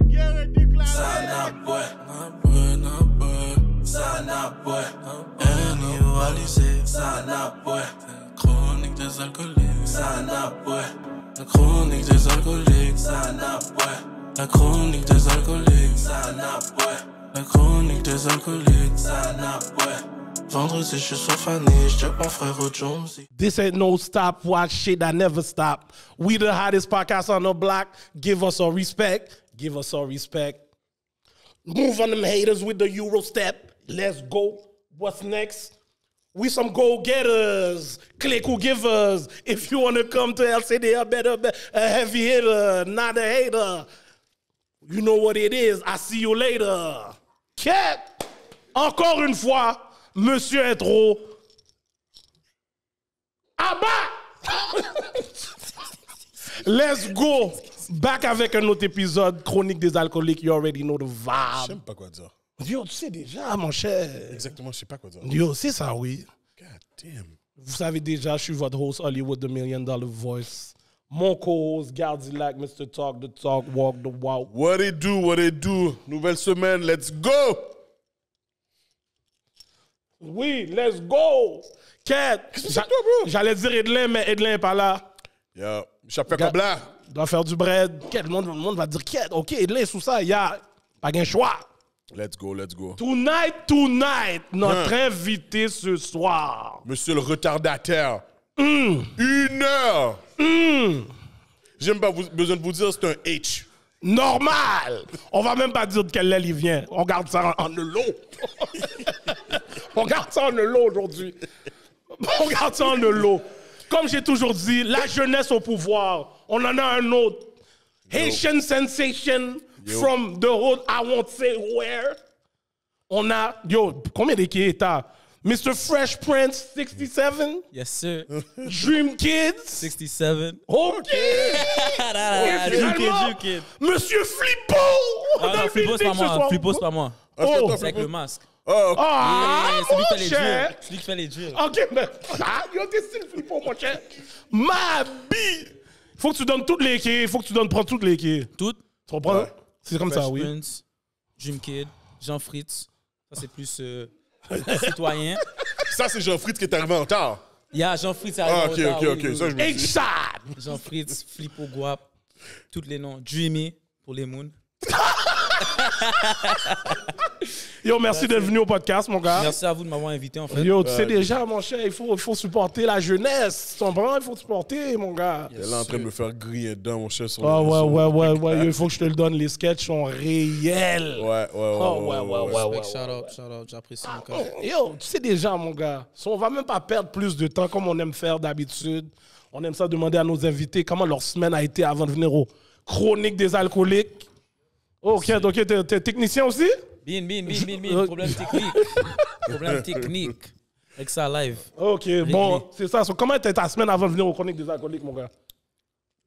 chronique des alcooliques, La chronique des alcooliques, La chronique des alcooliques, This ain't no stopwatch shit, I never stop. We the hottest podcast on the block, give us our respect. Give us our respect. Move on them haters with the Euro step. Let's go. What's next? We some go getters, click who givers. If you want to come to LCD, a better, a heavy hitter, not a hater. You know what it is. I see you later. Cap. Encore une fois, Monsieur Etro. Abat. Let's go. Back avec un autre épisode chronique des alcooliques. You already know the vibe. Je sais pas quoi dire. Yo, tu sais déjà, mon cher. Exactement, je sais pas quoi dire. Yo, c'est ça, oui. God damn. Vous savez déjà, je suis votre host Hollywood The Million Dollar Voice. Mon co-host, Gardilac, Mr. Talk, The Talk, Walk, The Walk. What it do, what it do. Nouvelle semaine, let's go! Oui, let's go! Qu'est-ce que J'allais dire Edlin, mais Edlin n'est pas là. Yo, pas Ga- Cobla doit faire du bread. Quel monde, le monde va dire, ok, est sous ça, il n'y a pas de choix. Let's go, let's go. Tonight, tonight, notre hein? invité ce soir. Monsieur le retardataire. Hmm. Une heure. Hmm. J'aime pas besoin de vous dire, c'est un H. Normal. On va même pas dire de quelle aile il vient. On garde ça en, le lot. On garde ça en lot aujourd'hui. On garde ça en lot. Comme j'ai toujours dit, la jeunesse au pouvoir on en a un autre. Haitian Sensation from the road, I won't say where. On a. Yo, combien d'équipes t'as? Mr. Fresh Prince 67. Yes, sir. Dream Kids 67. OK. Dream Kids, Monsieur Flippo. Ah, non, Flippo, c'est pas moi. Flippo, c'est pas moi. Oh. C'est avec le masque. Oh, ah, mon cher. Celui qui fait les durs. OK, mais... Ah, yo, Flipo, c'est Flippo, mon cher? Ma bille. Faut que tu donnes toutes les quilles. Faut que tu donnes, prends toutes les quilles. Toutes Tu comprends C'est comme ça, oui. Prince, Kid, Jean Fritz. Ça, c'est plus euh, citoyen. Ça, c'est Jean-Fritz qui est arrivé en retard. Il y a Jean Fritz à Ah, ok, ok, ok. oui, Ça, je me Jean Fritz, Flippo Guap, tous les noms. Jimmy pour les moons. Yo, merci d'être venu au podcast, mon gars. Merci à vous de m'avoir invité, en fait. Yo, tu sais euh, déjà, mon cher, il faut, faut supporter la jeunesse. son bras Il faut supporter, mon gars. Il est en train de me faire griller dedans, mon cher. Ah, ouais, ouais, ouais, ouais. Il faut que je te le donne. Les sketchs sont réels. Ouais, ouais, ouais. Ah, ouais, ouais, Shout out, shout out. J'apprécie encore. Ah, yo, tu sais déjà, mon gars. On va même pas perdre plus de temps comme on aime faire d'habitude. On aime ça demander à nos invités comment leur semaine a été avant de venir au Chronique des alcooliques. Ok, donc tu es technicien aussi? Bin, bin, bin, bin, Problème technique. Problème technique. Avec ça live. Ok, bon, c'est ça. comment était ta semaine avant de venir au Chronique des Alcooliques, mon gars?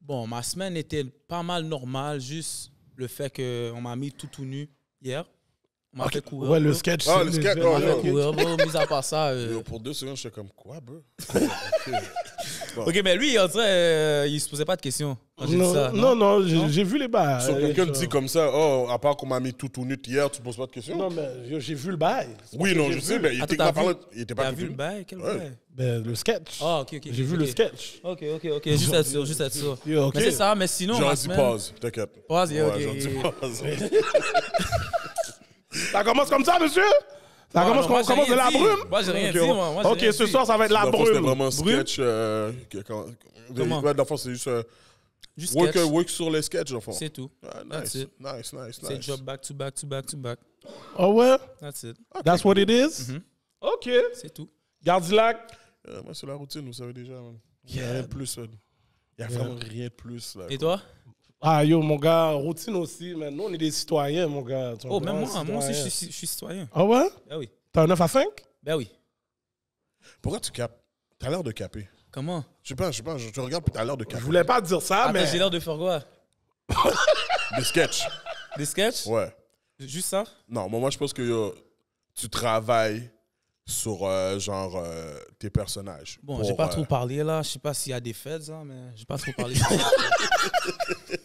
Bon, ma semaine était pas mal normale, juste le fait qu'on m'a mis tout nu hier. Ouais, le sketch. Ah, le sketch. On m'a fait Mis à part ça. Euh. Pour deux secondes, j'étais comme quoi, bro? Ok, mais lui, il, train, euh, il se posait pas de questions. quand j'ai dit Non, ça, non, non, j'ai- vu les bails. Si euh, quelqu'un dit comme ça, oh, à part qu'on m'a mis tout tout nu hier, tu poses pas de questions? Non, mais j'ai- vu le bail. oui, non, je sais, mais il ah, était t'as pas vu- Il était pas vu le bail Quel bail Ben, le sketch. Ah, ok, ok. J'ai vu le sketch. Ok, ok, ok. Juste être sûr, juste être sûr. Mais c'est ça, mais sinon. J'en dis pause, t'inquiète. Pause, yeah, ok, ouais, pause. Ça commence comme ça, monsieur ça commence, non, de la brume? Moi, j'ai rien dit, moi. ok, ce soir, ça va être la brume. C'est vraiment sketch. Euh, que quand, c'est juste... Euh, juste work, sketch. work sur les sketchs, C'est tout. nice. nice, nice, C'est job back to back to back to back. Oh ouais? That's it. That's what it is? Mm-hmm. Ok. C'est tout. Gardilac? Euh, moi, c'est la routine, vous savez déjà. Il n'y a rien de plus. Il n'y a vraiment rien de plus. Et toi? Ah yo, mon gars, routine aussi, mais nous, on est des citoyens, mon gars. Oh, même moi, moi aussi, je suis, citoyen. Ah ouais? Ben oui. T'as un 9 à 5? Ben oui. Pourquoi tu capes? T'as l'air de caper. Comment? Je sais pas, je sais pas, je te regarde, puis t'as l'air de caper. Je voulais pas dire ça, mais ah, ben, mais... j'ai l'air de faire quoi? des sketchs. Des sketchs? Ouais. Juste ça? Non, moi, moi je pense que tu travailles sur euh, genre euh, tes personnages. Bon, j'ai pas euh, trop parlé là, je sais pas s'il y a des fêtes, hein, mais j'ai pas trop parlé.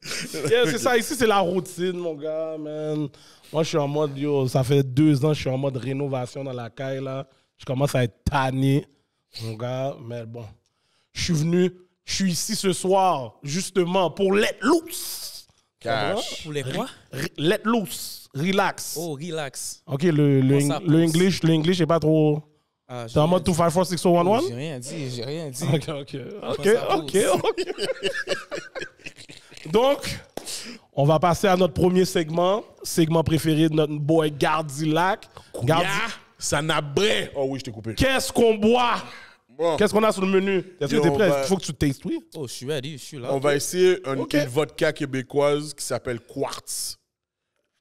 c'est ça ici c'est la routine mon gars, man. Moi je suis en mode yo, ça fait deux ans je suis en mode rénovation dans la caille là, je commence à être tanné mon gars, mais bon. Je suis venu, je suis ici ce soir justement pour l'être loose. Cash. Pour les quoi? Let loose. Relax. Oh, relax. OK, le, le, le English, le English n'est pas trop... Ah, T'es en mode 2546011? J'ai rien dit, j'ai rien dit. OK, OK. OK, OK, Donc, on va passer à notre premier segment. Segment préféré de notre boy Gardilac. Gardilac. Ça n'a Oh oui, je t'ai coupé. Qu'est-ce qu'on boit? Qu'est-ce qu'on a sur le menu Est-ce prêt Faut que tu tastes, oui. Oh, je suis je suis là. On va essayer une, okay. vodka québécoise qui s'appelle Quartz.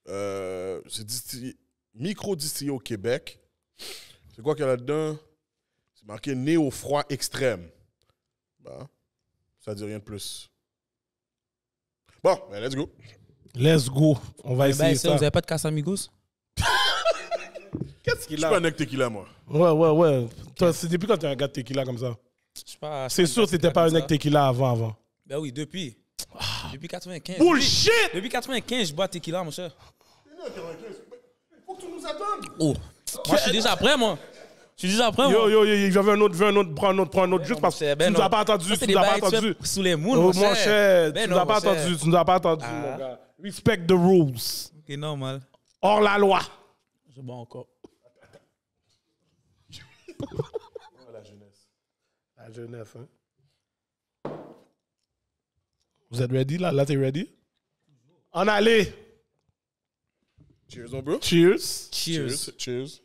Euh, c'est distillé, micro distillé au Québec. C'est quoi qu'il y a là-dedans C'est marqué né au froid extrême. Bah, ça dit rien de plus. Bon, ben let's go. Let's go. On va eh ben, essayer ça. Vous n'avez pas de Casamigos Qu'est-ce qu'il a Je suis pas un tequila, moi. Ouais, ouais, ouais. Toi, c'est depuis quand t'es un gars de tequila comme ça C'est sûr que n'étais pas un mec tequila avant, avant. Ben oui, depuis. Depuis 95. Bullshit depuis, depuis 95, je bois tequila, mon cher. Faut que tu nous attendes. Oh. Moi, je suis déjà prêt, moi. Je suis déjà prêt, moi. Yo, yo, yo, j'avais un autre, un autre, prends un autre, prends un autre, juste parce que ben tu nous as pas attendu. Oh, ben tu nous as pas attendu. Sous les oh, mon cher. Tu nous as pas attendu, tu nous as pas attendu, mon ah. gars. Respect the rules. Ok, normal. Hors la loi. Je bois encore la jeunesse. La jeunesse, hein. Vous êtes ready là? Là, t'es ready? En allez! Cheers, mon bro. Cheers. Cheers. Cheers.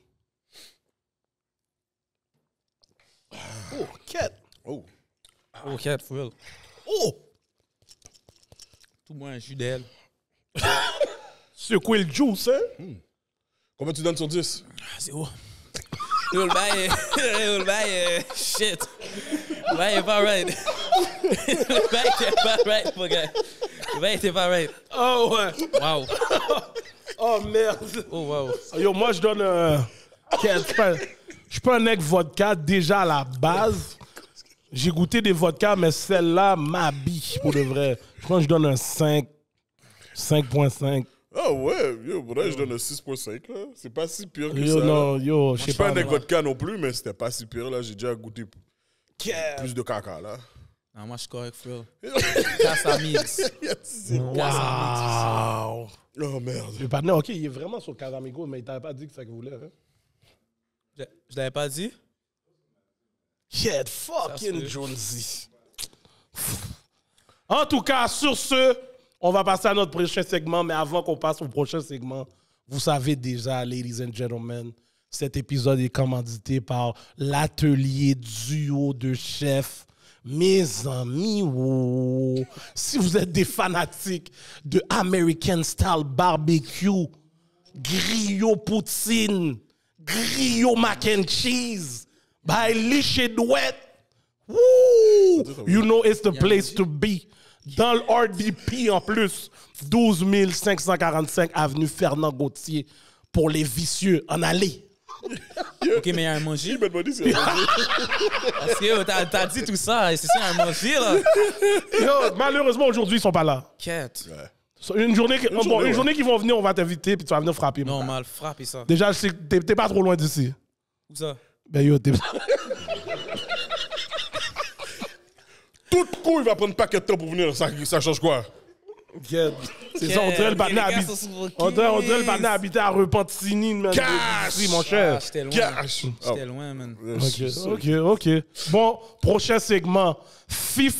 Oh, cat. Oh. Oh, cat, real. Oh! Tout moins un jus d'elle. C'est quoi le juice, hein? Comment Combien tu donnes sur 10? Ah, haut. Yo, le bail est. Yo, le bail est. Shit. Le bail est pas right. le bail était pas right, mon gars. Le bail était pas right. Oh, ouais. Wow. Oh, merde. Oh, wow. Yo, moi, je donne. Euh, je suis pas un mec vodka déjà à la base. J'ai goûté des vodkas, mais celle-là m'habille pour de vrai. Je pense que je donne un 5, 5.5. Ah ouais, yo, je donne 6.5, là. C'est pas si pire que yo, ça. Non, yo, je suis pas, pas un mec non plus, mais c'était pas si pire, là. J'ai déjà goûté plus de caca, là. Ah, moi, je suis correct, frère. Casamigos. Wow. Oh, merde. Le partenaire, OK, il est vraiment sur Casamigos, mais il t'avait pas dit que ça que voulait, hein? Je, je l'avais pas dit? Yeah, fucking Jonesy. en tout cas, sur ce... On va passer à notre prochain segment, mais avant qu'on passe au prochain segment, vous savez déjà, ladies and gentlemen, cet épisode est commandité par l'atelier duo de chef. Mes amis, si vous êtes des fanatiques de American Style Barbecue, griot poutine, griot mac and cheese, by liche Douette, you know it's the place to be dans le RDP en plus, 12 545 avenue Fernand Gauthier pour les vicieux. En aller. Ok, mais il y a un manger. Il Parce que oh, t'as, dit tout ça, et c'est ça, un manger, là. malheureusement, aujourd'hui, ils sont pas là. Quête. Une journée, bon, une journée qu'ils vont venir, on va t'inviter, puis tu vas venir frapper. Normal, frappe ça. Déjà, t'es, t'es pas trop loin d'ici. Où ça? Ben yo, t'es... toute couille va prendre pas paquet de temps pour venir. Ça, ça change quoi? Yeah. C'est ça, on dirait le partenaire habité. à Repentigny, man. Cash! mon cher. Ah, loin. Cash! loin, man. Ah. Ok, ok, ok. Bon, prochain segment. 50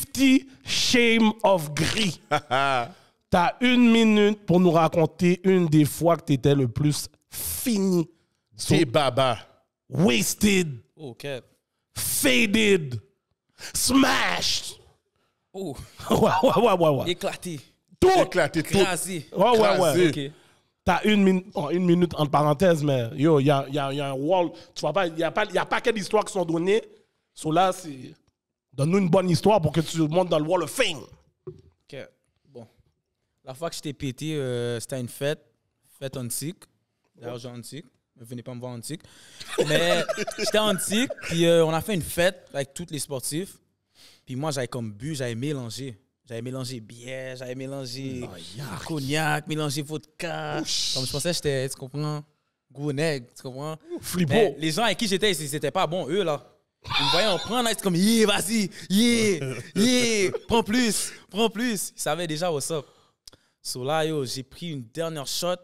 Shame of Gris. T'as une minute pour nous raconter une des fois que t'étais le plus fini. C'est baba. Wasted. Ok. Oh, Faded. Smashed. Oh. ouais, ouais, ouais, ouais, Éclaté. Tout. Éclaté, tout. Crasé. Ouais, ouais, ouais. T'as une, oh, une minute en parenthèse, mais yo, il y a, y, a, y a, un wall. Tu vois pas, il n'y a pas, y a pas quelle histoire qui sont données. So là, c'est. Donne-nous une bonne histoire pour que tu montes dans le wall of fame. Ok. Bon. La fois que je t'ai pété, euh, c'était une fête. Fête antique. D'ailleurs, j'ai antique. Ne venez pas me voir antique. Mais j'étais antique, puis euh, on a fait une fête avec tous les sportifs. Puis moi, j'avais comme bu, j'avais mélangé. J'avais mélangé bière, j'avais mélangé oh, cognac, mélangé vodka. Comme je pensais, j'étais, tu comprends, gros tu comprends. Ben, les gens avec qui j'étais, c'était pas bon, eux, là. Ils me voyaient en prendre, ils comme, yeah, vas-y, yeah, yeah, prends plus, prends plus. Ils savaient déjà au up. So là, yo, j'ai pris une dernière shot.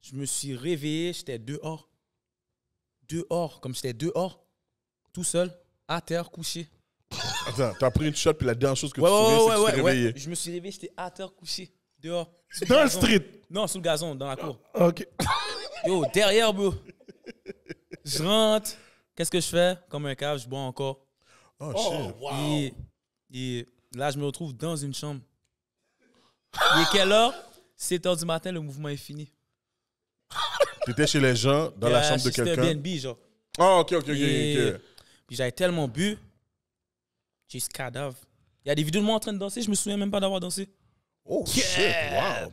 Je me suis réveillé, j'étais dehors. Dehors, comme j'étais dehors, tout seul, à terre, couché. Attends, t'as pris une shot, puis la dernière chose que ouais, tu ouais, ouais, ouais, ouais, Je me suis réveillé, j'étais à terre couché, dehors. Dans le street? Non, sous le gazon, dans la cour. Ah, OK. Yo, derrière, bro. Je rentre. Qu'est-ce que je fais? Comme un cave, je bois encore. Oh, shit. Et, là, je me retrouve dans une chambre. Il est quelle heure? 7 heures du matin, le mouvement est fini. Tu étais chez les gens, dans la chambre de quelqu'un? C'était un BNB, genre. Ah, OK, OK, OK. Puis j'avais tellement bu Juste Cadavre. Il y a des vidéos de moi en train de danser, je me souviens même pas d'avoir dansé. Oh shit, wow!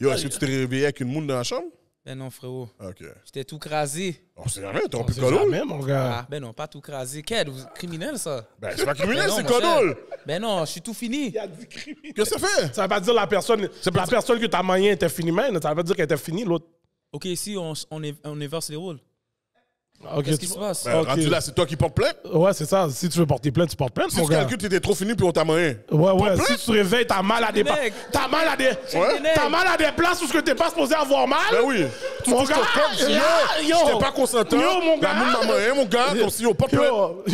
Yo, est-ce que tu t'es réveillé avec une moune dans la chambre? Ben non, frérot. OK. J'étais tout crasé. Oh, on sait jamais, en plus colo. même, mon gars. Ah, ben non, pas tout crasé. Quel criminel, ça? Ben, c'est pas ben criminel, c'est colo. Ben non, je suis tout fini. Il y a du criminel. Qu'est-ce que ça fait? Ça veut pas dire la personne, la personne que t'as manié était finie, même. Ça veut pas dire qu'elle était finie, l'autre. OK, ici, on, éverse on inverse les rôles. Qu'est-ce qui se passe? Ben, là, c'est toi qui portes plainte? Ouais, c'est ça. Si tu veux porter plein tu portes plainte. Si tu gars. calcules, étais trop fini puis on t'a moyen. Ouais, ouais. Si tu te réveilles, t'as mal à des. T'as mal à des. mal à des places où t'es pas supposé avoir mal. Ben oui. Mon gars, je t'ai pas consentant. Yo, mon gars. La moyen, mon gars. Donc si on porte Yo,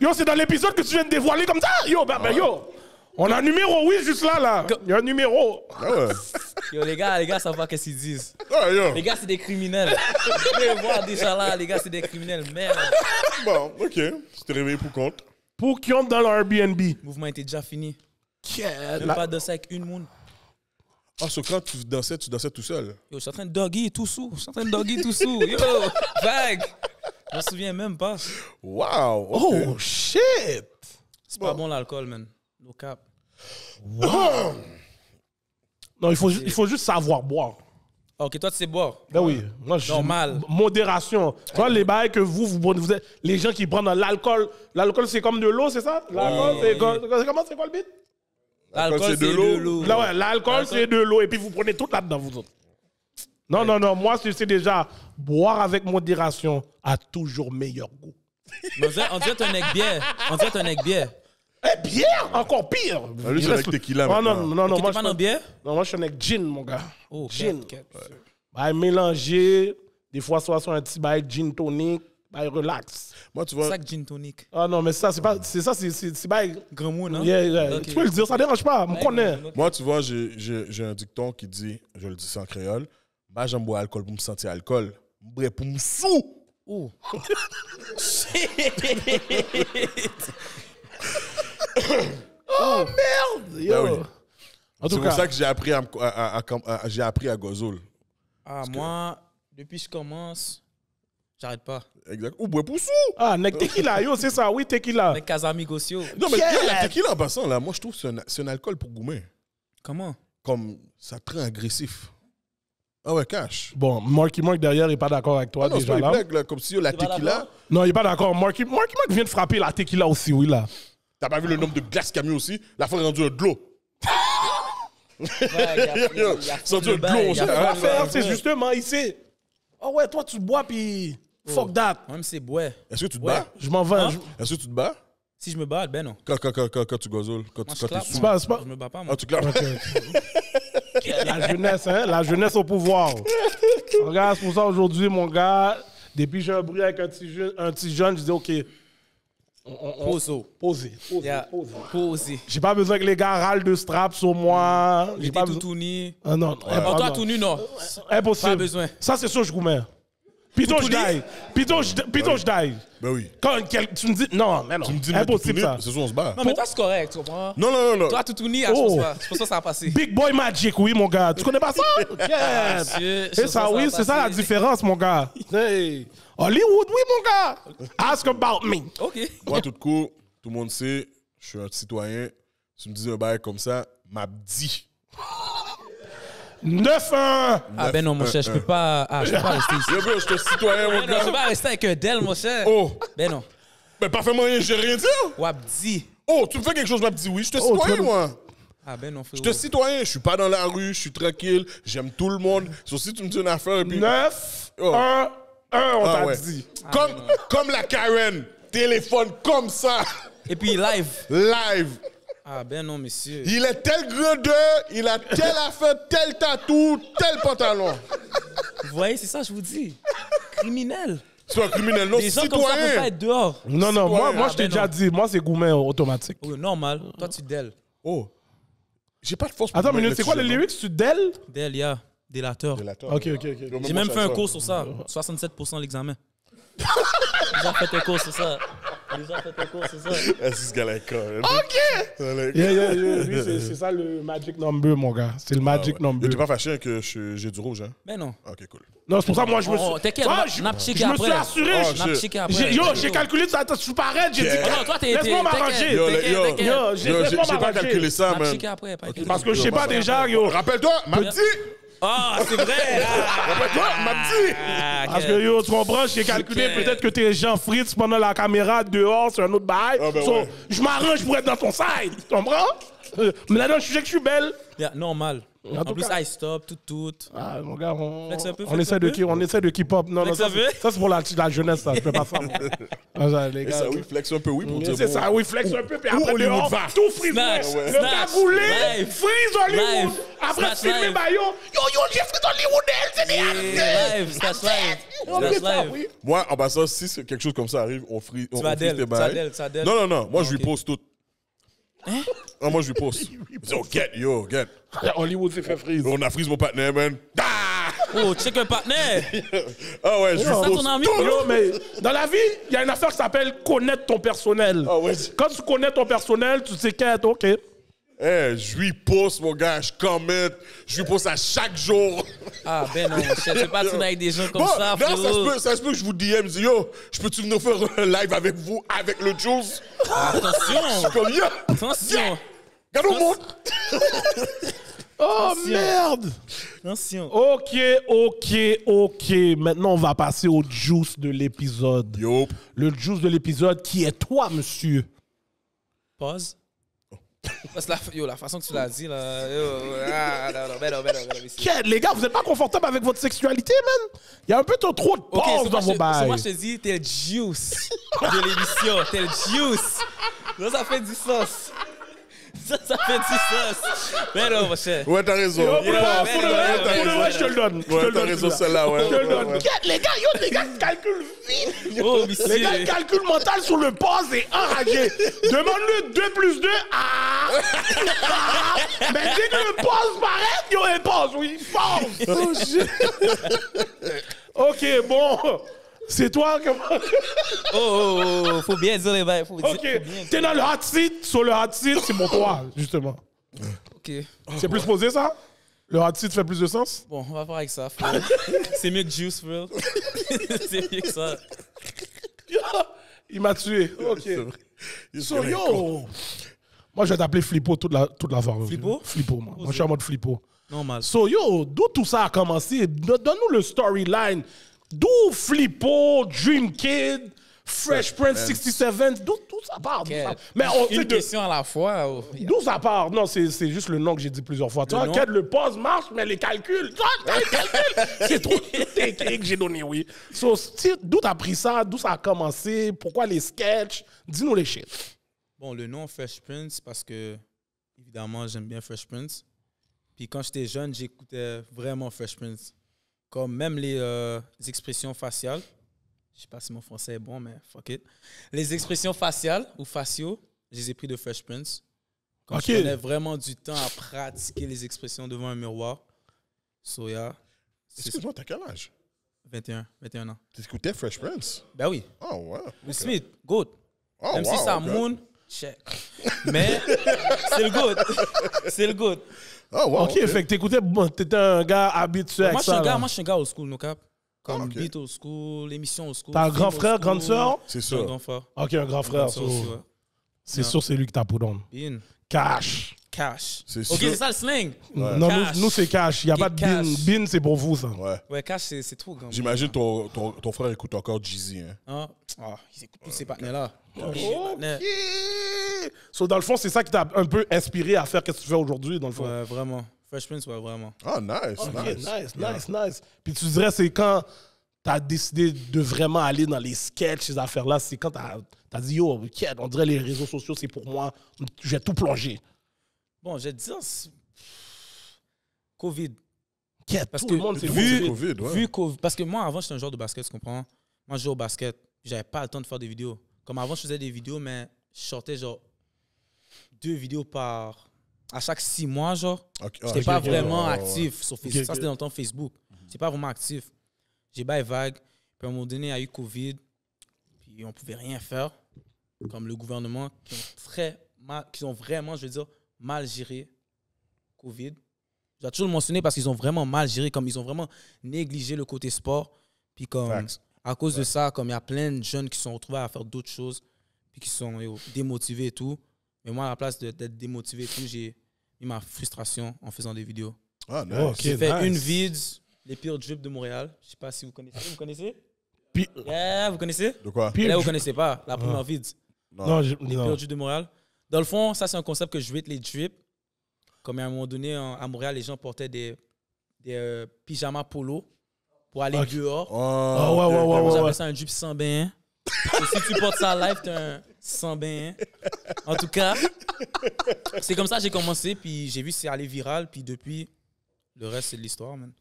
yo c'est dans l'épisode que tu viens de dévoiler comme ça. Yo, ben, ben yo. On a un numéro, oui, juste là, là. Il y a un numéro. Ah yo, les gars, les gars ça va, qu'est-ce qu'ils disent. Ah, les gars, c'est des criminels. Je vais voir déjà là, les gars, c'est des criminels, merde. Bon, ok. Je t'ai réveillé pour compte. Pour qui entre dans l'Airbnb Le mouvement était déjà fini. Tu ne la... pas danser avec une moune. Ah, so quand tu dansais, tu dansais tout seul. Yo, je suis en train de doggy tout sous. Je suis en train de doggy tout sous. Yo, vague. Je me souviens même pas. Wow. Oh, shit. C'est pas bon l'alcool, man cap. non, il faut, il faut juste savoir boire. Ok, toi, tu sais boire. Ben oui, moi Normal. Modération. Toi, les bails que vous, vous, les gens qui prennent l'alcool, l'alcool c'est comme de l'eau, c'est ça L'alcool, oh, c'est c'est comment c'est quoi le bit L'alcool, c'est de l'eau. ouais, L'alcool, c'est de l'eau et puis vous prenez tout là-dedans, vous autres. Non, non, non, moi je sais déjà, boire avec modération a toujours meilleur goût. On dirait, un aigle bien. On dirait un aigle bien. Eh, bière Encore pire Ah, lui, avec tequila, Ah, non, non, non, non, moi, je suis bière non, moi, je suis avec gin, mon gars. Oh, Gin. Bah, mélanger, des fois, soit sur un petit bail gin tonic, bail relax. Moi, tu vois, Sac gin tonic. Ah non, mais ça, c'est pas. C'est ça, c'est- c'est c'est Grand mot, non Tu peux le dire, ça dérange pas, on connaît. moi, tu vois, j'ai- j'ai j'ai un dicton qui dit, je le dis en créole, bah j'aime boire alcool pour me sentir alcool. Bref, pour me sou. Oh. Oh, oh merde! Ben yo! En tout C'est pour ça que j'ai appris à, Gozol. j'ai appris à Gozoul. ah, moi, depuis que je commence, j'arrête pas. Exact. Ou bois poussou! ah, Tequila, yo, c'est ça, oui, Tequila. Mais Kazami Non, mais la tequila en passant, là, moi, je trouve que c'est un, un alcool pour goumer. Comment? Comme ça très agressif. Ah ouais, cash. Bon, Marky Mark derrière n'est pas d'accord avec toi, ah non, déjà Comme si la tequila. Non, il n'est pas d'accord. Marky, Marky Mark vient de frapper la Tequila aussi, oui, là. T'as pas vu le nombre de glaces qu'il a mis aussi? La fois, il a rendu un de l'eau. C'est rendu un justement ici. Oh ouais, toi, tu bois, puis oh. fuck that. Même c'est bois. Est-ce que tu te bats? Je m'en vais. Hein? Est-ce que tu te bats? Si je me bats, ben non. Quand, quand, quand, quand tu gozoles, quand moi, tu quand tu pas, Je me bats pas, moi. Ah, tu la jeunesse, hein? La jeunesse au pouvoir. Regarde, c'est pour ça aujourd'hui, mon gars, depuis j'ai un bruit avec un petit jeune, un petit jeune je dis, OK, Poso. Posé. Posé. J'ai pas besoin que les gars râlent de straps sur moi. J'ai pas besoin. tout nu. Ah non. non. Eh, toi, tout nu, non. Impossible. Pas besoin. Ça, c'est je gourmet toi, je die. Pito je die. Ben oui. Quand tu me dis, non, mais non. Tu impossible ça. C'est sûr, on se bat. Non, mais toi, c'est correct, tu comprends? Non, non, non. non. Toi, tout là oh. je pense que ça a passé. Big Boy Magic, oui, mon gars. Tu connais pas ça? yes. Ah, c'est ça, oui, c'est ça la différence, mon gars. Hey. Hollywood, oui, mon gars. Ask about me. OK. Moi, tout coup, tout le monde sait, je suis un citoyen. Tu me dis un bail comme ça, m'a dit. 9 ans! Ah ben non, mon cher, je peux pas. Ah, je peux pas rester ici. je suis citoyen, mon gars. peux rester avec un Dell, mon cher. Oh! Ben non. Ben parfaitement rien, j'ai rien dit. Wap dit. Oh, tu me fais quelque chose, Wap oui. Je te oh, citoyen, moi. Ah ben non, Je te citoyen, je suis pas dans la rue, je suis tranquille, j'aime tout le monde. Sauf si tu me dis une affaire et puis. 9, 1, 1, on t'a ah, dit. Ah, comme, ben comme la Karen, téléphone comme ça. Et puis live. Live. Ah ben non, monsieur. Il est tel grandeur, il a tel affaire, tel tatou, tel pantalon. Vous voyez, c'est ça, je vous dis. Criminel. C'est un criminel, non, c'est gens comme ça ne citoyen. être dehors. Non, non, moi, moi je ah, t'ai ben déjà dit, moi c'est gourmet automatique. Oui, normal. Toi, tu d'elle. Oh, j'ai pas de force. pour Attends, mais c'est quoi les lyrics Tu Del D'elle, il délateur. Délateur. Ok, ok, ok. J'ai même fait un cours sur ça. 67% l'examen. J'ai fait un cours sur ça c'est ça. Ah, ok! c'est ça le magic number, mon gars. C'est le ah, magic number ouais. number. T'es pas fâché que euh, j'ai du rouge, hein? Mais ben non. Ok, cool. Non, c'est pour ça, moi, je me oh, suis. je, me suis assuré. Oh, yo, j'ai calculé, ça tu je suis pareil, j'ai dit. Non, toi, Laisse-moi m'arranger. Yo, j'ai pas calculé ça, man. Parce que je sais pas déjà, yo. Rappelle-toi, dit ah, c'est vrai! Ah. ma ah, Parce que yo, tu comprends, j'ai calculé peut-être que t'es Jean Fritz pendant la caméra dehors sur un autre bail. Ah, ben je m'arrange pour être dans ton side, tu comprends? Mais là, je sais que je suis belle. normal. En, en tout plus, cas, I stop, tout, tout. Ah, mon gars, on, on, essaie, de keep, on essaie de keep up. Non, non, ça, ça c'est pour la, la, jeunesse, ça. Je fais pas ça. ça les gars, ça, oui, flex un peu, oui, pour mm, dire. C'est bon. ça, oui, flex un peu, puis après, Où dehors, va. tout freeze. Snatch, Le taboulet, freeze Hollywood. Après, filmer maillot. Yo, yo, j'ai freeze Hollywood, c'est bien. Live, snatch live. Snatch live. Moi, en passant, si quelque chose comme ça arrive, on freeze tes maillots. Non, non, non, moi, je lui pose tout. Hein? Ah, moi, je lui pose. Yo, oh, get, yo, get. Hollywood s'est fait freeze. On a freeze mon partner, man. Oh, Oh, check un partner... ah ouais, je lui pose. Yo, mais dans la vie, il y a une affaire qui s'appelle connaître ton personnel. Ah, Quand tu connais ton personnel, tu sais qu'être, OK. Eh, je lui pose, mon gars, je commente, je lui pose à chaque jour. Ah, ben non, je ne pas tourner avec des gens comme ça. Non, ça se, peut, ça se peut que je vous dis, je dis, yo, je peux-tu venir faire un live avec vous, avec le Juice. Attention! je Attention! Yeah. au monde! Oh merde! Attention. Ok, ok, ok. Maintenant, on va passer au juice de l'épisode. Yo Le juice de l'épisode qui est toi, monsieur. Pause la, yo, la façon que tu l'as dit, là. Yo, ah, non, non, ben non, ben non, ben les gars, vous n'êtes pas confortable avec votre sexualité, man. Il y a un peu trop, de Ok, dans vos bails. moi, je te dis, t'es le juice de l'émission. T'es le juice. Là, ça fait du sens ça, ça fait 10 sens. Mais non, mon cher. Ouais, t'as raison. Pour le vrai, je te le donne. Ouais, t'as raison, celle-là, ouais. Je Les gars, yo, les gars, calculent vite. Oh, les gars, le calcul mental sur le pause est enragé. Demande-le 2 plus 2. Ah! Mais dès que le pause m'arrête, yo, il y oui, un pause. Oh, Ok, bon. C'est toi qui. oh, oh, oh, faut bien dire les bails. Faut ok, t'es dans le hot seat, sur le hot seat, c'est mon toit, justement. Ok. C'est plus posé, ça Le hot seat fait plus de sens Bon, on va voir avec ça, frère. c'est mieux que Juice, frère. c'est mieux que ça. Il m'a tué. Ok. So, yo Moi, je vais t'appeler Flippo toute la, toute la soirée. Flippo Flippo, moi. Moi, je suis en mode Flippo. Normal. So, yo, d'où tout ça a commencé Donne-nous le storyline D'où Flippo, Dream Kid, Fresh Prince 67, d'où ça part? Mais on, Une question à la fois. Oh. D'où ça part? Non, c'est juste le nom que j'ai dit plusieurs fois. Tu le pause marche, mais les calculs, c'est trop que j'ai donné, oui. So, d'où t'as pris ça? D'où ça a commencé? Pourquoi les sketchs? Dis-nous les chiffres. Bon, le nom Fresh Prince, parce que, évidemment, j'aime bien Fresh Prince. Puis quand j'étais jeune, j'écoutais vraiment Fresh Prince comme même les, euh, expressions faciales. Je sais pas si mon français est bon, mais fuck it. Les expressions faciales ou faciaux, je les ai pris de Fresh Prince. Quand je vraiment du temps à pratiquer les expressions devant un miroir. Soya. Excuse-moi, t'as quel âge? 21, 21 ans. T'écoutais Fresh Prince? Ben oui. Oh, wow. Smith, good. Oh, si ça Moon. Check. Mais c'est le good. C'est le good. Oh, ok, fait que t'écoutais, t'étais un gars habitué à ça. un gars, moi, je suis un gars au school, no cap. Comme ah, beat au school, émission au school. T'as un grand frère, grande soeur C'est sûr. grand frère. Ok, un grand frère. C'est sûr, c'est lui que t'as pour Cash. Cash. Ok, c'est ça le slang. Non, nous, c'est cash. Il n'y a pas de bin. Bin, c'est pour vous, ça. Ouais. Ouais, cash, c'est c'est trop grand. J'imagine ton, ton, frère écoute encore Jeezy. Hein. Ah, Ah, Il écoute tous ces partenaires-là. Ok So, dans le fond, c'est ça qui t'a un peu inspiré à faire ce que tu fais aujourd'hui, dans le fond. Ouais, vraiment. Fresh Prince, ouais, vraiment. Ah, nice, nice. nice, nice, nice, Puis tu dirais, c'est quand t'as décidé de vraiment aller dans les sketchs, ces affaires-là, c'est quand t'as as dit, yo, ok, on dirait les réseaux sociaux, c'est pour moi, je vais tout plonger. Bon, je vais dire COVID. parce que vu, COVID, Parce que moi, avant, j'étais un joueur de basket, tu comprends? Moi, je jouais au basket. J'avais pas le temps de faire des vidéos. Comme avant, je faisais des vidéos, mais je sortais genre deux vidéos par. à chaque six mois, genre. Okay. J'étais pas vraiment actif sur Facebook. Ça, c'était dans Facebook. J'étais pas vraiment actif. J'ai bail vague. Puis à un moment donné, il y a eu COVID. Puis on pouvait rien faire. Comme le gouvernement, qui ont très qui ont vraiment, je veux dire, mal géré Covid. Je toujours mentionné parce qu'ils ont vraiment mal géré, comme ils ont vraiment négligé le côté sport. Puis comme à cause de ça, comme il y a plein de jeunes qui sont retrouvés à faire d'autres choses, puis qui sont démotivés et tout. Mais moi, à la place d'être démotivé et tout, j'ai mis ma frustration en faisant des vidéos. Ah, nice. j'ai fait une vide, les pires drips de Montréal. Je sais pas si vous connaissez. Vous connaissez? vous connaissez? De quoi? Là, vous connaissez pas. La première ah. vide. Non, je, les pires drips de Montréal. Dans le fond, ça, c'est un concept que je vais les drips. Comme à un moment donné, à Montréal, les gens portaient des, euh, pyjamas polo pour aller dehors. Ah, ah ouais, ouais, ouais, ouais. ça un drip sans bain. si tu portes ça live, t'es un sans bain. En tout cas, c'est comme ça que j'ai commencé, puis j'ai vu c'est allé viral, puis depuis, le reste, c'est de l'histoire, man.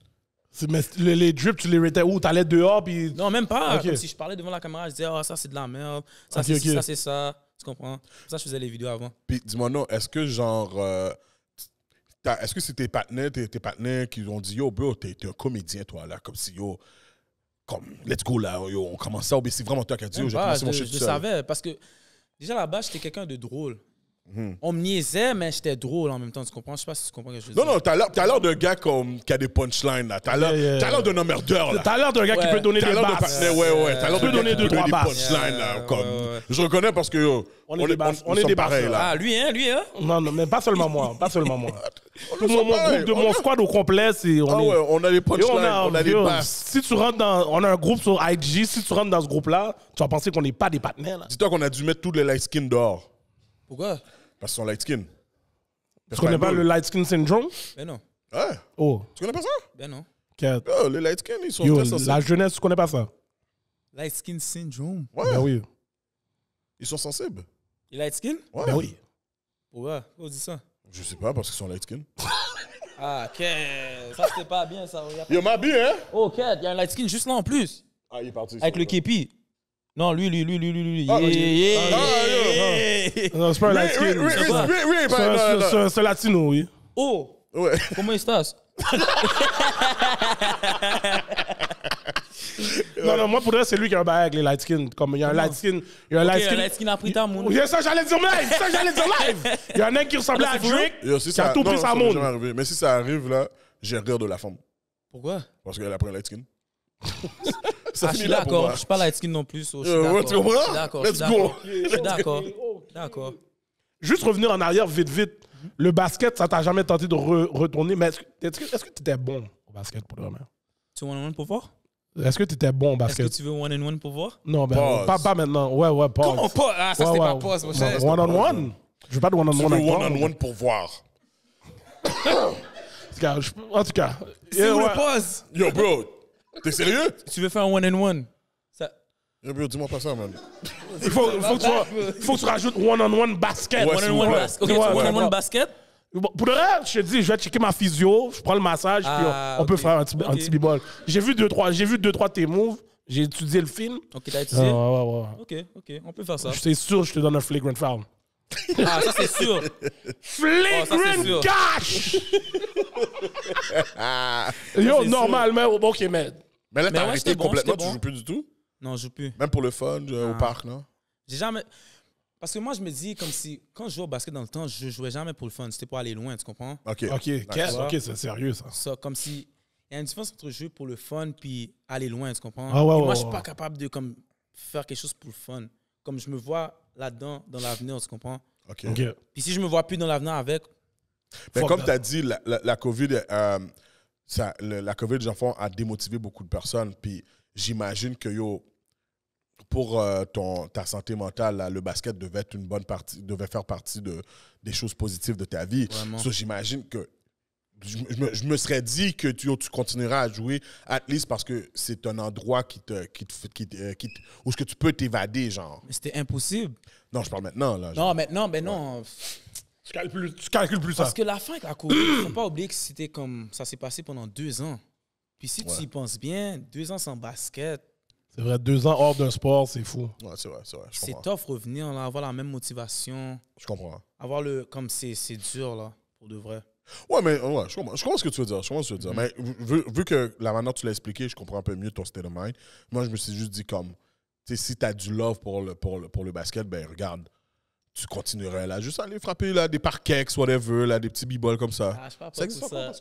les, drips, tu les retais où T'allais dehors, puis. Non, même pas. si je parlais devant la caméra, je disais, ah, oh, ça, c'est de la merde. Ça, c'est ça, c'est ça. Tu comprends? ça, je faisais les vidéos avant. Puis dis-moi, non, est-ce que genre. Euh, est-ce que c'était tes partenaires, tes, partenaires qui ont dit, yo, bro, t'es un comédien, toi, là, comme si, yo, comme, let's go, là, yo, on commence ça, mais c'est vraiment toi qui as dit, yo, j'ai commencé mon shit Je, je savais, parce que déjà là-bas, j'étais quelqu'un de drôle. Hmm. On me niaisait, mais j'étais drôle en même temps. Tu comprends? Je sais pas si tu comprends ce que je veux dire. Non, non, t'as l'air d'un gars qui a des punchlines, là. T'as l'air d'un emmerdeur, là. T'as l'air d'un gars qui peut donner des basses. De, ouais, ouais. T'as l'air d'un gars qui peut donner des punchlines, là. Comme, Je reconnais parce que... on, est, des, on est des pareils, là. Ah, lui, hein, lui, hein? Non, non, mais pas seulement moi. Pas seulement moi. Tout mon, groupe de mon squad au complet, c'est... On ah ouais, on a des punchlines, on a des basses. Si tu rentres dans... On a un groupe sur IG. Si tu rentres dans ce groupe-là, tu vas penser qu'on n'est pas des partenaires, Dis-toi qu'on a dû mettre tous les light skins dehors. Pourquoi Parce qu'ils sont light skin. Tu connais pas le light skin syndrome Ben non. Ouais. Oh. Tu connais pas ça Ben non. Oh, les light skin, ils sont sensibles. La jeunesse, tu connais pas ça Light skin syndrome. Ouais. Ben oui. Ils sont sensibles. Les light skin Ouais. Ben oui. Pourquoi Pourquoi on dit ça Je sais pas, parce qu'ils sont light skin. Ah, ok. Ça, c'était pas bien, ça. Il ma bien, hein Oh, ok. Il y a un light skin juste là en plus. Ah, il est parti. Avec le képi. Non, lui, lui, lui, lui, lui, lui. yeah, yeah, yeah. non, c'est pas un latino. C'est un latino, oui. Oh! Ouais. Comment est-ce non, non, moi pour vrai, c'est lui qui a un bail avec les light skin. Comme il y a un light skin. Il y a un light skin. light skin a pris ta monde. C'est ça j'allais dire live. ça j'allais dire live. Il y en a un qui ah, ressemblait à Drake. qui a tout pris sa monde. Mais si ça arrive là, j'ai rire de la femme. Pourquoi Parce qu'elle a pris un light skin. ça ah, je suis d'accord. Je ne suis pas light skin non plus. je suis d'accord. d'accord, Juste revenir en arrière, vite, vite. Le basket, ça t'a jamais tenté de retourner, mais est-ce que tu étais bon au basket pour le moment? Tu veux one on one pour voir Est-ce que tu étais bon au basket? Est-ce que tu veux one on one pour voir Non, ben, pas, pas maintenant. Ouais, ouais, pause. Comment pas Ah, ça, c'était pas pause, mon cher. One on one? Je veux pas de one on Tu one avec one-on-one pour voir. En tout cas, je- pause Yo, bro, T'es sérieux? Tu veux faire un one-on-one? Ça... dis-moi pas ça, man. Il faut, faut, que, tu, bah, bah. faut que tu rajoutes one-on-one basket. One-on-one basket. one-on-one basket? Pour le reste, je te dis, je vais checker ma physio, je prends le massage, puis on, ah, peut faire un petit, un petit b J'ai vu deux, trois, j'ai vu deux, trois de tes moves, j'ai étudié le film. Ok, t'as étudié ah, ouais, ouais, ouais. Ok, ok, on peut faire ça. Je suis sûr, je te donne un flagrant foul. Ah, ça c'est sûr. Flagrant oh, gosh. Ah. Yo, normalement, au bon Mais là, t'as arrêté complètement, tu joues plus du tout? Non, je joue plus. Même pour le fun, au parc, non? J'ai jamais. Parce que moi, je me dis, comme si, quand je jouais au basket dans le temps, je jouais jamais pour le fun. C'était pour aller loin, tu comprends? Ok. Ok, ok, c'est sérieux ça. Ça, comme si. Il y a une différence entre jouer pour le fun puis aller loin, tu comprends? Ah moi, je suis pas capable de comme, faire quelque chose pour le fun. Comme je me vois là-dedans dans l'avenir, on se comprend. OK. Puis si je me vois plus dans l'avenir avec. Mais comme tu as dit, la, la, COVID, ça, la COVID, j'en euh, a démotivé beaucoup de personnes. Puis j'imagine que yo, pour euh, ton, ta santé mentale, le basket devait être une bonne partie, devait faire partie de, des choses positives de ta vie. j'imagine que je, me serais dit que tu, tu continueras à jouer, at least parce que c'est un endroit qui te, qui te, qui où ce que tu peux t'évader, genre. Mais c'était impossible. Non, je parle maintenant, là. Non, maintenant, mais non. Tu calcules, plus, tu calcules plus ça. Parce que la fin avec la COVID, faut pas oublier que c'était comme ça s'est passé pendant deux ans. Puis si tu y penses bien, deux ans sans basket. C'est vrai, deux ans hors d'un sport, c'est fou. c'est vrai, c'est vrai. C'est tough revenir, avoir la même motivation. Je comprends. Avoir le. Comme c'est dur, là, pour de vrai. Ouais, mais ouais, je, comprends, ce que tu veux dire. Je comprends ce que tu veux dire. Mm-hmm. Mais vu, que la manière tu l'as expliqué, je comprends un peu mieux ton state of mind. Moi, je me suis juste dit comme, si tu as du love pour le, pour, le, pour le basket, ben regarde, tu continuerais là, juste aller frapper là, des parquets, whatever, là, des petits b comme ça. Ah, je parle pas pour ça.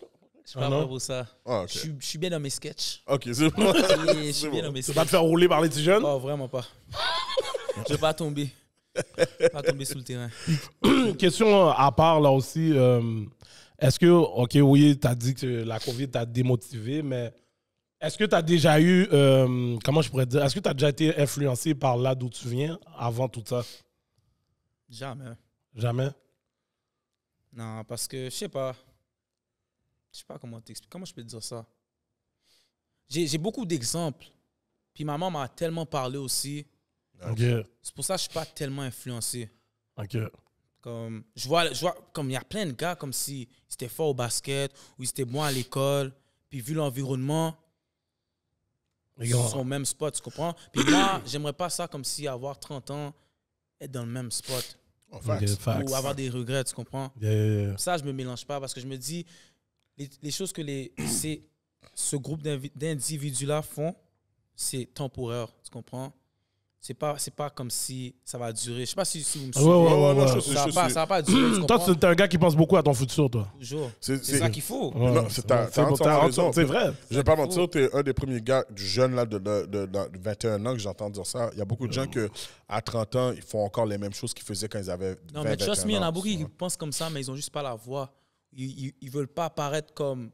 Je suis pas ah pour ça. Ah, je, suis bien dans mes sketchs. Ok, c'est bon. je suis vas pas te faire rouler par les petits jeunes? Oh, vraiment pas. je vais pas tomber. Je vais pas tomber sous le terrain. Question à part là aussi. Euh, est-ce que, OK, oui, tu as dit que la COVID t'a démotivé, mais est-ce que tu as déjà eu, euh, comment je pourrais dire, est-ce que tu as déjà été influencé par là d'où tu viens avant tout ça? Jamais. Jamais? Non, parce que je sais pas. Je sais pas comment t'expliquer. Comment je peux te dire ça? J'ai beaucoup d'exemples. Puis maman m'a tellement parlé aussi. C'est pour ça que je suis pas tellement influencé. OK. Comme, je vois, je vois, comme il y a plein de gars comme si c'était fort au basket ou ils étaient à l'école. Puis vu l'environnement, ils sont au même spot, tu comprends? Puis moi, j'aimerais pas ça comme si avoir 30 ans, être dans le même spot. Oh, ou avoir des regrets, tu comprends? ça, je me mélange pas parce que je me dis, les, choses que les, ce groupe d'individus-là font, c'est temporaire, tu comprends? c'est pas c'est pas comme si ça va durer. Je sais pas si, si vous me suivez. ouais, ça, va pas, ça va pas durer. toi, tu es un gars qui pense beaucoup à ton futur, toi. Toujours. C'est ça qu'il faut. Non, c'est ta, C'est vrai. Je vais pas mentir, tu es un des premiers gars du jeune là de, de, 21 ans que j'entends dire ça. Il y a beaucoup de gens que à 30 ans, ils font encore les mêmes choses qu'ils faisaient quand ils avaient Non, mais trust me, il y en a beaucoup qui pensent comme ça, mais ils ont juste pas la voix. Ils, ils, veulent pas apparaître comme...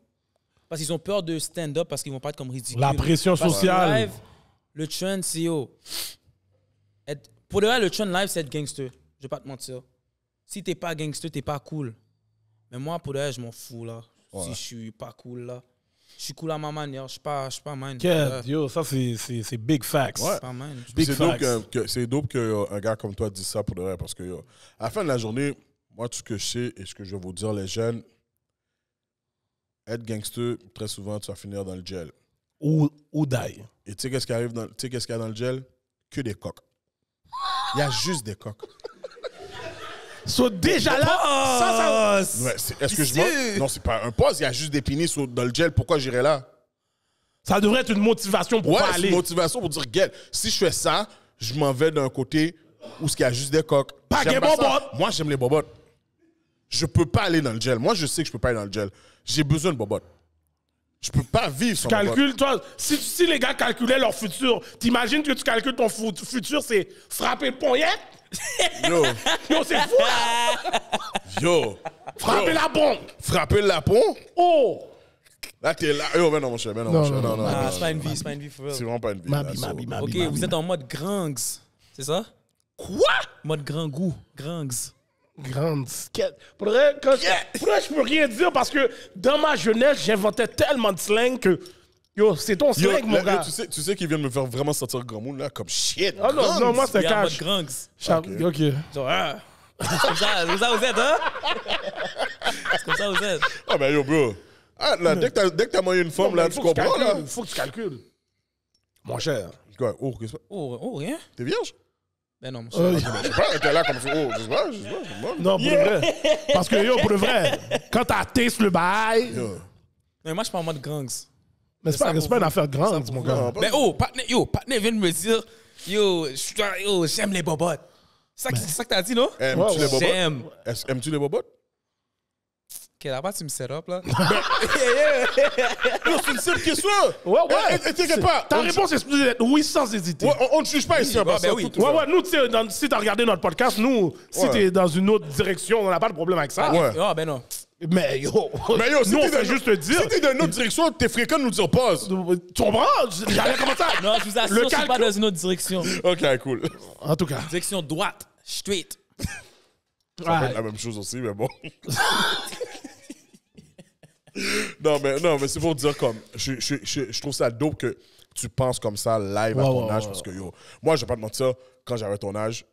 Parce qu'ils ont peur de stand-up, parce qu'ils vont pas être comme ridicules. La pression sociale. le trend, c'est... Oh, pour de vrai, le trend live, c'est être gangster. Je vais pas te mentir. Si t'es pas gangster, t'es pas cool. Mais moi, pour de vrai, je m'en fous, là. Si je suis pas cool, là. Je suis cool à ma manière, je suis pas, suis pas man. Yeah, yo, ça, c'est big facts. Big facts. que, c'est dope qu'un euh, gars comme toi dise ça pour de vrai, parce que, euh, à la fin de la journée, moi, tout ce que je sais et ce que je vais vous dire, les jeunes, être gangster, très souvent, tu vas finir dans le gel. Ou, ou die. Et tu sais qu'est-ce qui arrive dans, qu'il y a dans le gel? Que des coques. Il y a juste des coques. sont déjà là, sans ouais, ce que je Non, c'est pas un poste. Il y a juste des pinis dans le gel. Pourquoi j'irais là ça devrait être une motivation pour une motivation pour dire, si je fais ça, je m'en vais d'un côté où ce y a juste des coques. Pas des Moi, j'aime les bobottes. Je peux pas aller dans le gel. Moi, je sais que je peux pas aller dans le gel. J'ai besoin de bobottes. Je peux pas vivre sans Calcule, toi, si, si les gars calculaient leur futur, t'imagines que tu calcules ton futur, c'est frapper le Non Yo. Yo, c'est fou, Yo. Frapper la bombe. Frapper la bombe? Oh. Là, t'es là. Yo, ben non, mon cher, ben non, mon cher. Non, non, non. Ah, c'est pas une vie, c'est pas une vie, for real. C'est vraiment pas une vie. Mabi, mabi, mabi. Ok, vous êtes en mode grangs, c'est ça? Quoi? Mode grand goût, grangs grande skate. Pour vrai, je, pour vrai, je peux rien dire parce que dans ma jeunesse, j'inventais tellement de slang que. Yo, c'est ton slang, mon gars. tu sais, tu sais qu'ils viennent me faire vraiment sortir grand monde, là, comme shit. Ah non, non, moi, c'est cash. Ok. ok. So, c'est comme ça, vous êtes, hein? c'est comme ça vous êtes. Ah, ben yo, bro. Ah, là, dès que t'as mangé une femme, là, tu comprends, là. Il faut que tu calcules. Mon cher. Quoi? Oh, qu'est-ce que Oh, oh, rien. T'es vierge? Ben non, monsieur. Euh, je sais pas, t'es là comme ça. Oh, je sais pas, je sais pas. Non, pour le vrai. Parce que yo, pour le vrai, quand t'as taste le bail. Mais moi, je suis pas en mode gangs. Mais c'est pas, pas une affaire grande, mon gars. Mais oh, partner, yo, partner vient de me dire, yo, j'aime les bobottes. C'est ça que tu ça t'as dit, non? Aimes-tu les bobottes? J'aime. Aimes-tu les bobottes? Ok, là-bas, tu me set up, là. Ben, c'est une simple question. Ouais, ouais. Eh, eh, eh, t'inquiète pas. Ta réponse est supposée oui sans hésiter. on ne juge pas ici. Hein, ben oui. ouais, ouais, nous, tu sais, si t'as regardé notre podcast, nous, si t'es dans une autre direction, on n'a pas de problème avec ça. Ah, ouais. Ah, ben non. Mais yo, mais yo si nous, juste dire. Si t'es dans une autre direction, t'es fréquent nous dire pause. Tu comprends? J'ai comme ça? Non, je vous assure, je suis pas dans une autre direction. Ok, cool. En tout cas. Direction droite, straight. Ça la même chose aussi, mais bon. non, mais, non, mais c'est pour dire comme. Je, je, je, trouve ça dope que tu penses comme ça live à ton âge. parce que yo, moi, je vais pas te mentir, quand j'avais ton âge,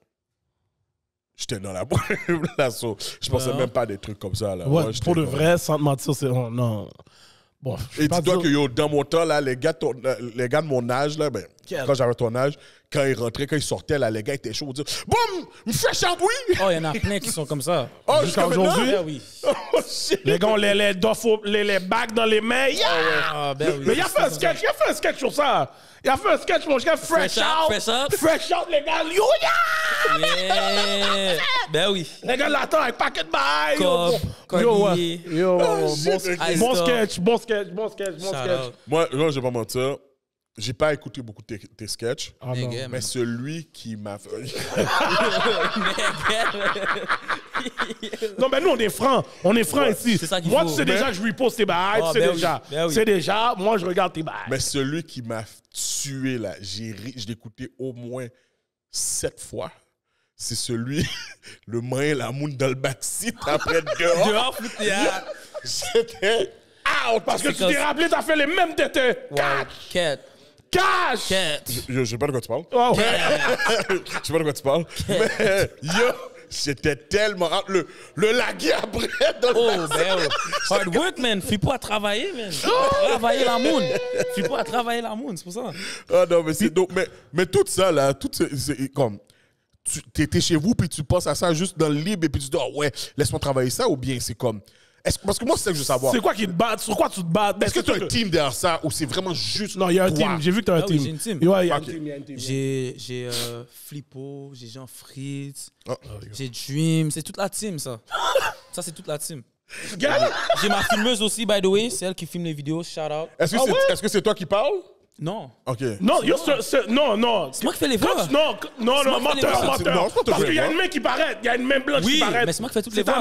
j'étais dans la boue. Je pensais même pas à des trucs comme ça. Là. Ouais, pour de vrai, sans te mentir, c'est. Non. non. Bon, Et dis-toi que yo, dans mon temps, là, les, gars, les gars de mon âge, là, ben, quand j'avais ton âge, quand il rentrait, quand il sortait, là, les gars étaient chauds. Boum! Me up oui! » Oh, il y en a plein qui sont comme ça. Ah, ah ah oh, jusqu'à aujourd'hui? Ben oui. les gars, les, les, les, les bagues dans les mains. Yeah! Ben Mais il a fait un sketch, il a fait un sketch sur ça. Il a fait un sketch, mon gars, fresh, fresh, out. Fresh out, fresh out les gars. Yo, yeah! ben oui. Les gars l'attendent avec paquet de bail. Yo, yo, oh, yo, yo, bon, sketch, bon sketch, bon sketch, bon sketch. Moi, non je vais pas mentir. J'ai pas écouté beaucoup tes, sketchs, ah mais celui qui m'a non, mais nous, on est francs. On est francs ici. moi, tu sais déjà que je lui pose tes bails. tu ah, sais ben déjà. Ben c'est déjà, moi, je regarde tes bails. Mais celui qui m'a tué, là, j'ai ri... je écouté au moins sept fois. C'est celui, le main, la moune dans le backseat après dehors. dehors, ah. J'étais out parce que tu t'es rappelé, t'as fait les mêmes têtes. Quatre. Je, je sais pas de quoi tu parles. Oh, ouais. je sais pas de quoi tu parles. Mais yo, c'était tellement. Le, le lagué après dans Oh, ben Hard work, man. Fais pas à travailler, man. Oh. Travailler la moon. Fais pas à travailler la moon, c'est pour ça. Ah non, mais c'est Donc Mais, mais tout ça, là, tout c'est comme tu étais chez vous, puis tu passes à ça juste dans le libre, et puis tu dis, ah oh ouais, laisse-moi travailler ça, ou bien c'est comme, parce que moi, c'est ça que je veux savoir. C'est quoi qui te bat Sur quoi tu te bats Est-ce que tu as un team derrière ça ou c'est vraiment juste. Non, il y a un team. J'ai vu que tu as ah un team. j'ai y a team, y a team. J'ai j'ai, euh, Flippo, j'ai Jean Fritz, oh, oh, j'ai Dream, c'est toute la team ça. ça c'est toute la team. J'ai ma filmeuse aussi by the way, c'est elle qui filme les vidéos, shout out. Est-ce que ah c'est toi qui parles Non, Ok. Non, non, non. c'est moi qui fais les voix. non, non, moi menteur, menteur. Parce qu'il y a une main qui paraît. Il y a une main blanche qui paraît. Oui. mais c'est moi qui fais toutes les C'est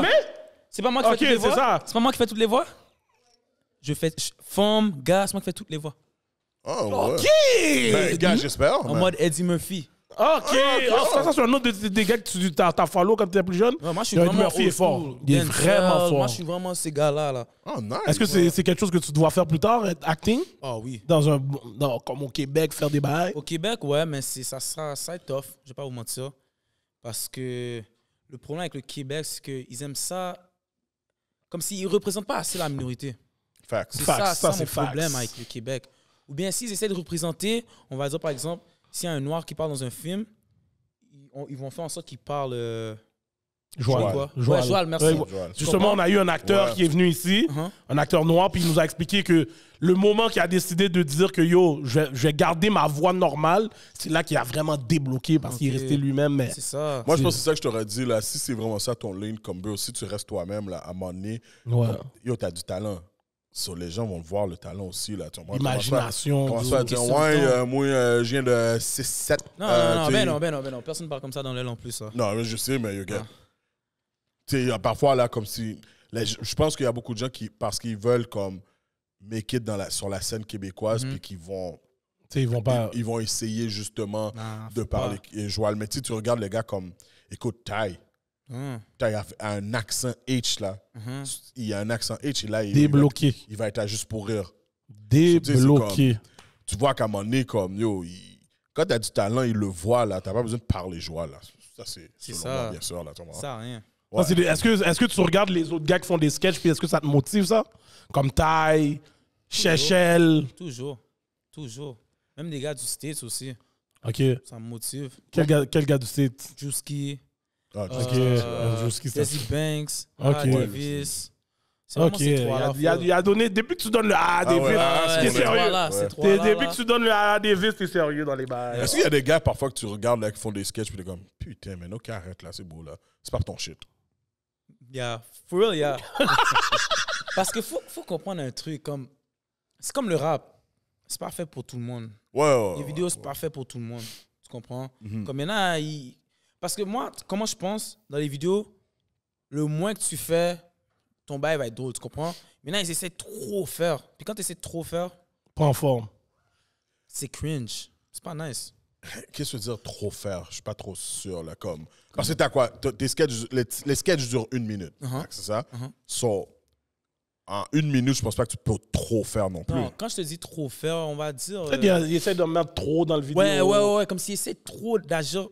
c'est pas moi qui fais toutes les voix. C'est pas moi qui fais toutes les voix. Je fais femme, gars, c'est moi qui fais toutes les voix. Oh, ok! Ben, ben, gars, j'espère. En mode Eddie Murphy. Ok, ah, ah, ça, c'est un autre des, gars que tu as, fallu follow quand tu étais plus jeune. moi, je suis Eddie Murphy est fort. Il est vraiment fort. Moi, je suis vraiment ces gars-là. Là. Oh, Est-ce que c'est quelque chose que tu dois faire plus tard, être acting? Ah oh, oui. Dans un, dans, comme au Québec, faire des bails? Au Québec, ouais, mais ça, ça, ça est tough. Je vais pas vous mentir. Parce que le problème avec le Québec, c'est qu'ils aiment ça comme s'ils ne représentent pas assez la minorité. C'est ça, ça, c'est problème avec le Québec. Ou bien s'ils essaient de représenter, on va dire par exemple, s'il y a un noir qui parle dans un film, ils, vont faire en sorte qu'il parle. Euh, Joël. Joël, merci. Justement, on a eu un acteur qui est venu ici, uh-huh. un acteur noir, puis il nous a expliqué que le moment qu'il a décidé de dire que yo, je, vais, garder ma voix normale, c'est là qu'il a vraiment débloqué parce qu'il restait lui-même. Moi, je pense que c'est ça que je t'aurais dit là. Si c'est vraiment ça ton ligne, comme bro, si tu restes toi-même là, à un moment donné, yo, t'as du talent. les gens vont voir le talent aussi. Là. Imagination. ça, dire, euh, moi, euh, je viens de 6-7. Non, non, non, euh, non, ben non, ben non, ben non, personne parle comme ça dans l'aile en plus. Non, je sais, mais yo, ah parfois, là, comme si. je pense qu'il y a beaucoup de gens qui, parce qu'ils veulent, comme, make dans la, sur la scène québécoise, mhm. puis qui vont. ils vont pas. Ils, vont essayer justement de parler joual. et jouer. tu regardes les gars comme. Écoute, Ty. Hein. a, un accent H là. Mhm. Il a un accent H là. Il, Débloqué. Il va, être à juste pour rire. Débloqué. tu vois qu'à un moment comme, yo, il, quand as du talent, il le voit là. n'as pas besoin de parler joie là. Ça, c'est. ça. bien sûr là. rien. Est-ce que, est que, tu regardes les autres gars qui font des sketchs, puis est-ce que ça te motive, ça? Comme Ty, Chechel. Toujours. Toujours. Même des gars du States aussi. OK. Ça me motive. Quel gars, quel gars du States? Juski. Ah, euh, Juski. Euh, Banks. Ah, OK. Davis. Ok. Il a, il, a, a, donné. Depuis que tu donnes le A à Davis, c'est sérieux. Depuis que tu donnes le A à Davis, c'est sérieux dans les bars. Est-ce qu'il y a des gars parfois que tu regardes là qui font des sketchs puis es comme putain, mais ok, arrête là, c'est beau là. C'est pas ton shit. Yeah, for real, Parce que faut, faut comprendre un truc, comme c'est comme le rap, c'est parfait pour tout le monde. Ouais, ouais Les vidéos, c'est parfait pour tout le monde, tu comprends? Mhm. Comme parce que moi, comment je pense dans les vidéos, le moins que tu fais, ton bail va être drôle, tu comprends? Maintenant, ils essaient trop faire. Puis quand tu essaies trop faire, pas en forme. C'est cringe, c'est pas nice. Qu'est-ce que tu veux dire trop faire? Je suis pas trop sûr, là, comme. Parce que t'as quoi? Tes les, sketches durent une minute. Uh-huh. C'est ça? Uh-huh. So, en une minute, je pense pas que tu peux trop faire non plus. quand je te dis trop faire, on va dire. Euh, essaie de mettre trop dans le vidéo. Ouais, ouais, ouais, comme s'il essaie trop d'agir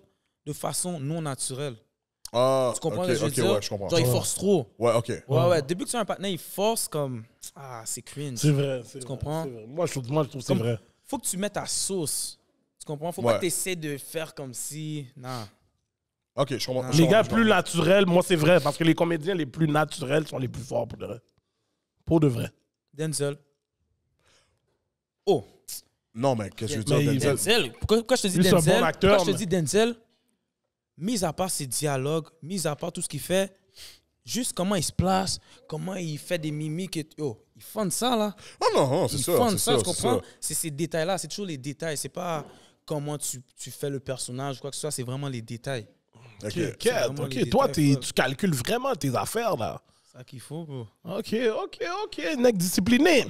de façon non naturelle. Ah, tu comprends ce que je veux dire? je Genre, il force trop. Ouais, ok. Ouais, ouais. Début que tu es un partenaire, il force comme. Ah, c'est cringe. C'est vrai. Tu comprends? Moi, je trouve, moi, je trouve c'est vrai. Faut que tu mettes ta sauce. Tu comprends? Faut pas t'essayer de faire comme si. Non. Ok, je comprends. Les gars plus naturels, moi c'est vrai, parce que les comédiens les plus naturels sont les plus forts pour de vrai. Pour de vrai. Denzel. Oh. Non, mais qu'est-ce que tu veux dire, Denzel? Pourquoi, je te dis Denzel? Bon acteur, pourquoi je te dis Denzel? Mis à part ses dialogues, mis à part tout ce qu'il fait, juste comment il se place, comment il fait des mimiques. Et... Oh, Il font ça, là. Oh non, non hein, c'est sûr. Il font ça, tu comprends? C'est ces détails-là, c'est toujours les détails. C'est pas comment tu, tu fais le personnage, quoi que ce soit, c'est vraiment les détails. Ok, ok, toi, tu calcules vraiment tes affaires, là. C'est ça qu'il faut, bro. Ok, ok, ok, nec discipliné.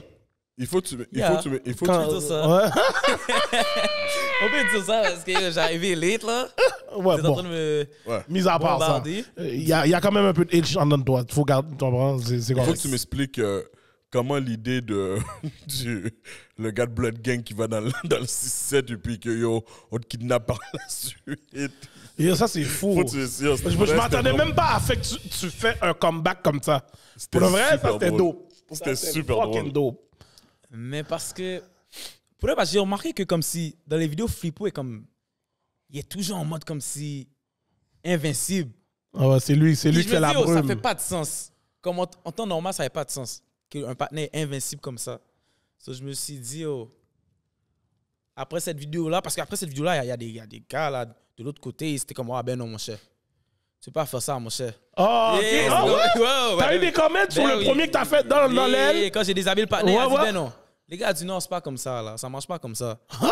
Il faut que tu Il yeah. faut tu Il faut Quand, tu... dire ça. Ouais. On peut dire ça parce que j'arrivais late là. Ouais, bon. en train de me. Mis à part ça. Il y, a, il y, a quand même un peu de edge en dedans de toi. Faut garder. C'est, c'est il faut que tu m'expliques. Euh, comment l'idée de du, le gars de Blood Gang qui va dans, dans le 6-7 et puis que te kidnappe par la suite. ça c'est fou. je, ne m'attendais même pas à faire que tu, fais un comeback comme ça. Pour le vrai, ça c'était dope. C'était super drôle. dope. Mais parce que. Pour le j'ai remarqué que comme si dans les vidéos, Flippo est comme. Il est toujours en mode comme si. Invincible. Ah c'est lui, c'est lui qui fait la brume. Ça fait pas de sens. Comme en, en temps normal, ça n'avait pas de sens qu'un partenaire invincible comme ça. je me suis dit, oh, après cette vidéo-là, parce qu'après cette vidéo-là, il y, y, a des gars là, de l'autre côté, c'était comme, ah ben non, mon cher. Tu peux pas faire ça, mon cher. Oh, ok. Oh, ouais. T'as eu des commentaires sur ben le premier que t'as fait dans, dans l'aile? Quand j'ai déshabillé le partenaire, il ben non. Les gars, du non, c'est pas comme ça, là. Ça marche pas comme ça. Ah!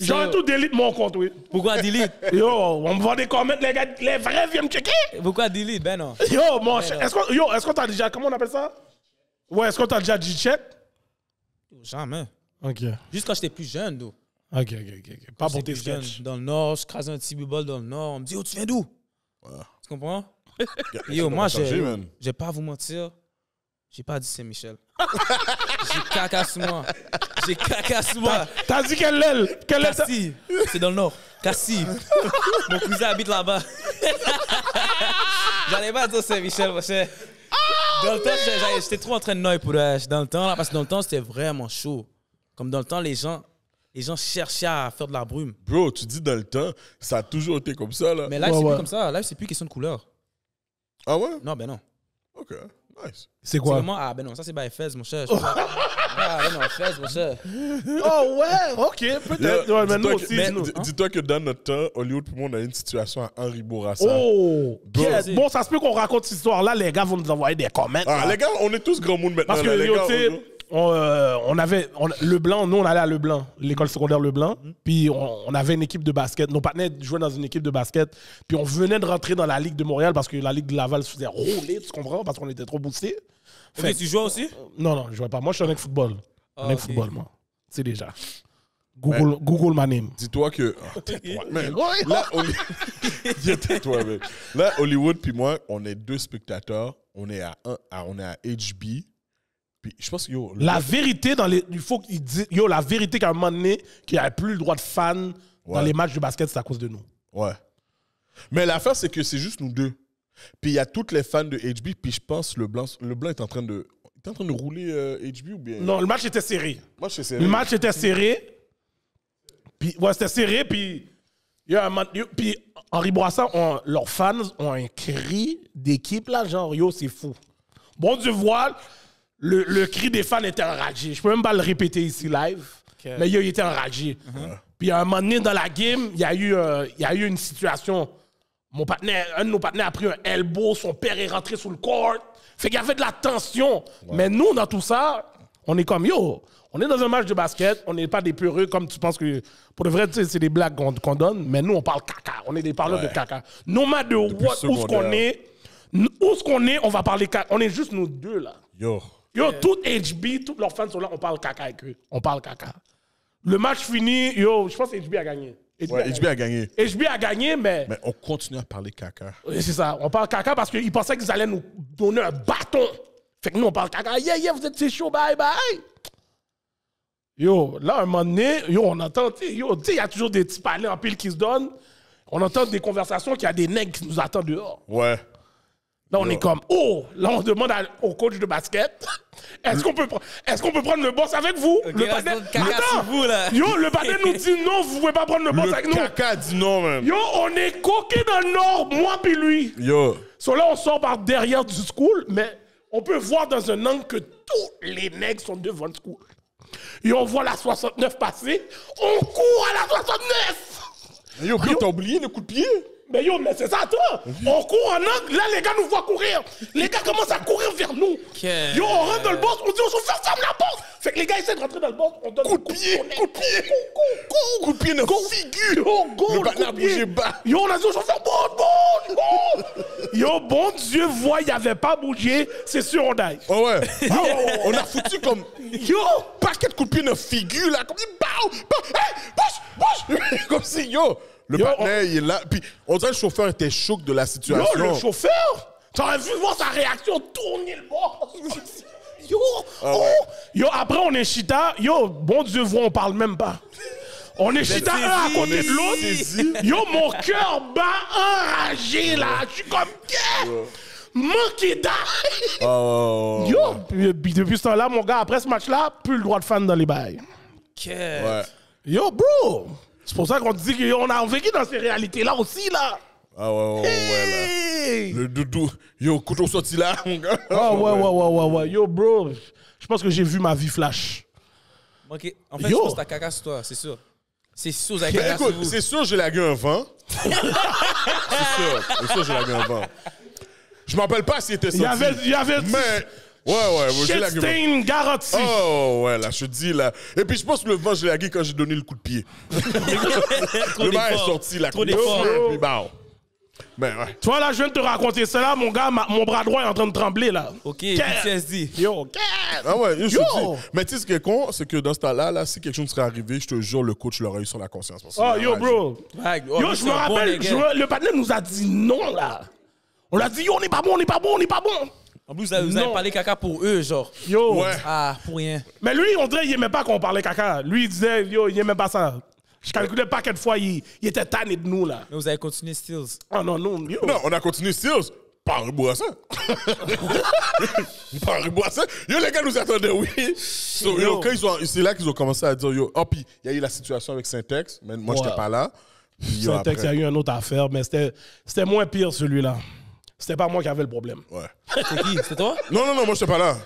J'ai tout délit de mon compte, oui. Pourquoi délit Yo, on me voit des commentaires les gars, les vrais viennent me checker. Pourquoi délit Ben non. Yo, mon ben est-ce yo, est t'a déjà, comment on appelle ça Ouais, est-ce que t'as déjà dit check Jamais. Ok. Jusqu'à quand j'étais plus jeune, d'où. Ok, ok, ok. Pas pour tes sketchs. Dans le nord, je crase un petit bubble dans le nord, on me dit, oh, tu viens d'où ouais. Tu comprends Yo, moi, j'ai pas à vous mentir. J'ai pas dit Saint-Michel. J'ai caca moi. J'ai caca moi. T'as dit quelle aile Quelle aile C'est dans le nord. Cassie. Mon cousin habite là-bas. J'allais pas dire Saint-Michel, mon cher. Ah, dans le temps, j'étais trop en train de noyer pour le euh, Dans le temps, là, parce que dans le temps, c'était vraiment chaud. Comme dans le temps, les gens, les gens cherchaient à faire de la brume. Bro, tu dis dans le temps, ça a toujours été comme ça, là. Mais là, c'est plus comme ça. Là, c'est plus question de couleur. Ah ouais? Non, ben non. OK. C'est quoi? ah ben non, ça c'est by Fez, mon cher. ah ben non, Fez, mon cher. Oh ouais, ok, peut-être. mais nous Dis-toi que dans notre temps, Hollywood, tout le monde a une situation à Henri Bourassa. Oh! Bon, ça se peut qu'on raconte cette histoire-là, les gars vont nous envoyer des commentaires. Ah, les gars, on est tous grand monde maintenant. Parce que, tu euh, on, avait Leblanc, nous on allait à Leblanc, l'école secondaire Leblanc, blanc mhm. puis on, avait une équipe de basket. Nos partenaires jouaient dans une équipe de basket, puis on venait de rentrer dans la Ligue de Montréal parce que la Ligue de Laval se faisait rouler, tu comprends, parce qu'on était trop boostés. Mais tu jouais aussi euh, Non, non, je jouais pas. Moi, je suis un mec football. un ah, mec football, moi. C'est déjà. Google, Google my name. Dis-toi que. là, Hollywood... puis moi, on est deux spectateurs. On est à, un, on est à HB la vérité, dans les, il faut qu'il dise Yo, la vérité qu'à un moment donné, qu'il n'y avait plus le droit de fans dans les matchs de basket, c'est à cause de nous. Ouais. Mais l'affaire, c'est que c'est juste nous deux. Puis il y a toutes les fans de HB, puis je pense le blanc, le blanc est en train de. est en train de rouler HB euh, ou bien. Non, le match était serré. Le match était serré. Puis, c'était serré. Puis, puis Henri leurs fans ont un cri d'équipe, là, genre, yo, c'est fou. Bon Dieu voile le, le, cri des fans était enragé. Je peux même pas le répéter ici live, mais il était enragé. Uh-huh. Puis à un moment donné dans la game, il y, a eu, euh, il y a eu une situation. Mon partenaire, un de nos partenaires a pris un elbow, son père est rentré sous le corps. Fait qu'il y avait de la tension. Mais nous, dans tout ça, on est comme yo. On est dans un match de basket, on n'est pas des peureux comme tu penses que. Pour de vrai, c'est des blagues qu'on donne, mais nous, on parle caca. On est des parleurs de caca. No matter what, où ce qu'on est, où ce qu'on est, on va parler caca. On est juste nous deux là. Yo. Yo, tout HB, tous leurs fans sont là, on parle caca avec eux. On parle caca. Le match fini, yo, je pense que HB a gagné. HB, ouais, a, HB gagné. a gagné. HB a gagné, mais. Mais on continue à parler caca. c'est ça. On parle caca parce qu'ils pensaient qu'ils allaient nous donner un bâton. Fait que nous, on parle caca. Yeah, yeah, vous êtes c'est chaud, bye, bye. Yo, là, un moment donné, yo, on entend, yo, tu il y a toujours des petits palais en pile qui se donnent. On entend des conversations qu'il y a des nègres qui nous attendent dehors. Ouais. Là, on est comme, oh, là, on demande au coach de basket, est-ce qu'on peut, est peut prendre le boss avec vous Le patin attends, Yo, le basket nous dit non, vous pouvez pas prendre le boss avec nous. » nous. caca dit non, même Yo, on est coqués dans le nord, moi puis lui. Yo. So là, on sort par derrière du school, mais on peut voir dans un angle que tous les mecs sont devant le school. Et on voit la 69 passer, on court à la 69 Yo, t'as oublié le coup de pied mais yo, mais c'est ça, toi. On court en angle, là, les gars nous voient courir. Les gars commencent à courir vers nous. Yo, on rentre dans le boss, on dit, on se ferme la porte. Fait que les gars essaient de rentrer dans le boss, on donne coup de pied, coup de pied, coup de pied, coup de figure. Yo, go, le bougé bas. Yo, on a dit on chauffeur, bon, bon, Yo, bon Dieu, voit, il n'y avait pas bougé, c'est sûr, on aille. Oh ouais. Yo, ah, on a foutu comme. Yo, paquet de coups de pied, de figure, là, comme, bam, bah, comme si, yo. Le partenaire, il est là. Puis, on dirait que le chauffeur était choqué de la situation. Yo, le chauffeur T'aurais vu voir sa réaction tourner le bord. Yo, ah oh. yo, après on est chita, yo, bon Dieu, vous, on parle même pas. On est chita un à côté de l'autre. Yo, mon cœur bat enragé là. Je suis comme, yeah. mon Monkey ah Yo, depuis, ce temps-là, mon gars, après ce match-là, plus le droit de fan dans les bails. Ouais. Yo, bro, c'est pour ça qu'on dit qu'on a vécu dans ces réalités-là aussi, là. Ah ouais, ouais, ouais, là. Le doudou. Yo, couteau sorti là, mon gars. Ah ouais, ouais, ouais, ouais, Yo, bro, je pense que j'ai vu ma vie flash. Ok, en fait, je pense que t'as caca sur toi, c'est sûr. C'est sûr, vous avez caca sur C'est sûr, j'ai la gueule un vent. c'est sûr, c'est sûr, j'ai la gueule un vent. Je m'appelle pas si c'était sorti. Il y avait... y avait mais... Ouais, ouais, moi, j'ai une garantie. Oh, ouais, là, je te dis, là. Et puis, je pense que le vent, je l'ai agué quand j'ai donné le coup de pied. le vent est sorti, la Trop d'efforts. Puis, bah, oh. ben, ouais. Tu vois, là, je viens de te raconter là, mon gars, mon bras droit est en train de trembler, là. OK, PTSD. Yo, Ah ouais, yo, dis, Mais tu sais, ce qui est con, c'est que dans ce temps-là, là, si quelque chose serait arrivé, je te jure, le coach l'aurait eu sur la conscience. Ah, oh, yo, bro. yo, je me rappelle, le panel nous a dit non, là. On l'a dit, yo, on n'est pas bon, on n'est pas bon, on n'est pas bon. En plus, vous avez, parlé caca pour eux, genre. Yo. Ouais. Ah, pour rien. Mais lui, on dirait, il aimait pas qu'on parlait caca. Lui, il disait, yo, il aimait pas ça. Je calculais pas quelle fois il, était tanné de nous, là. Mais vous avez continué Stills. Ah non, non, yo. Non, on a continué Steels. Par Boisson. Par Boisson. Yo, les gars nous attendaient, oui. c'est là qu'ils ont commencé à dire, yo, oh, il y a eu la situation avec Syntex, mais moi, je n'étais j'étais pas là. Syntex, il y a eu une autre affaire, mais c'était moins pire, celui-là c'était pas moi qui avais le problème. Ouais. C'est qui C'est toi Non, non, non, moi, je pas là.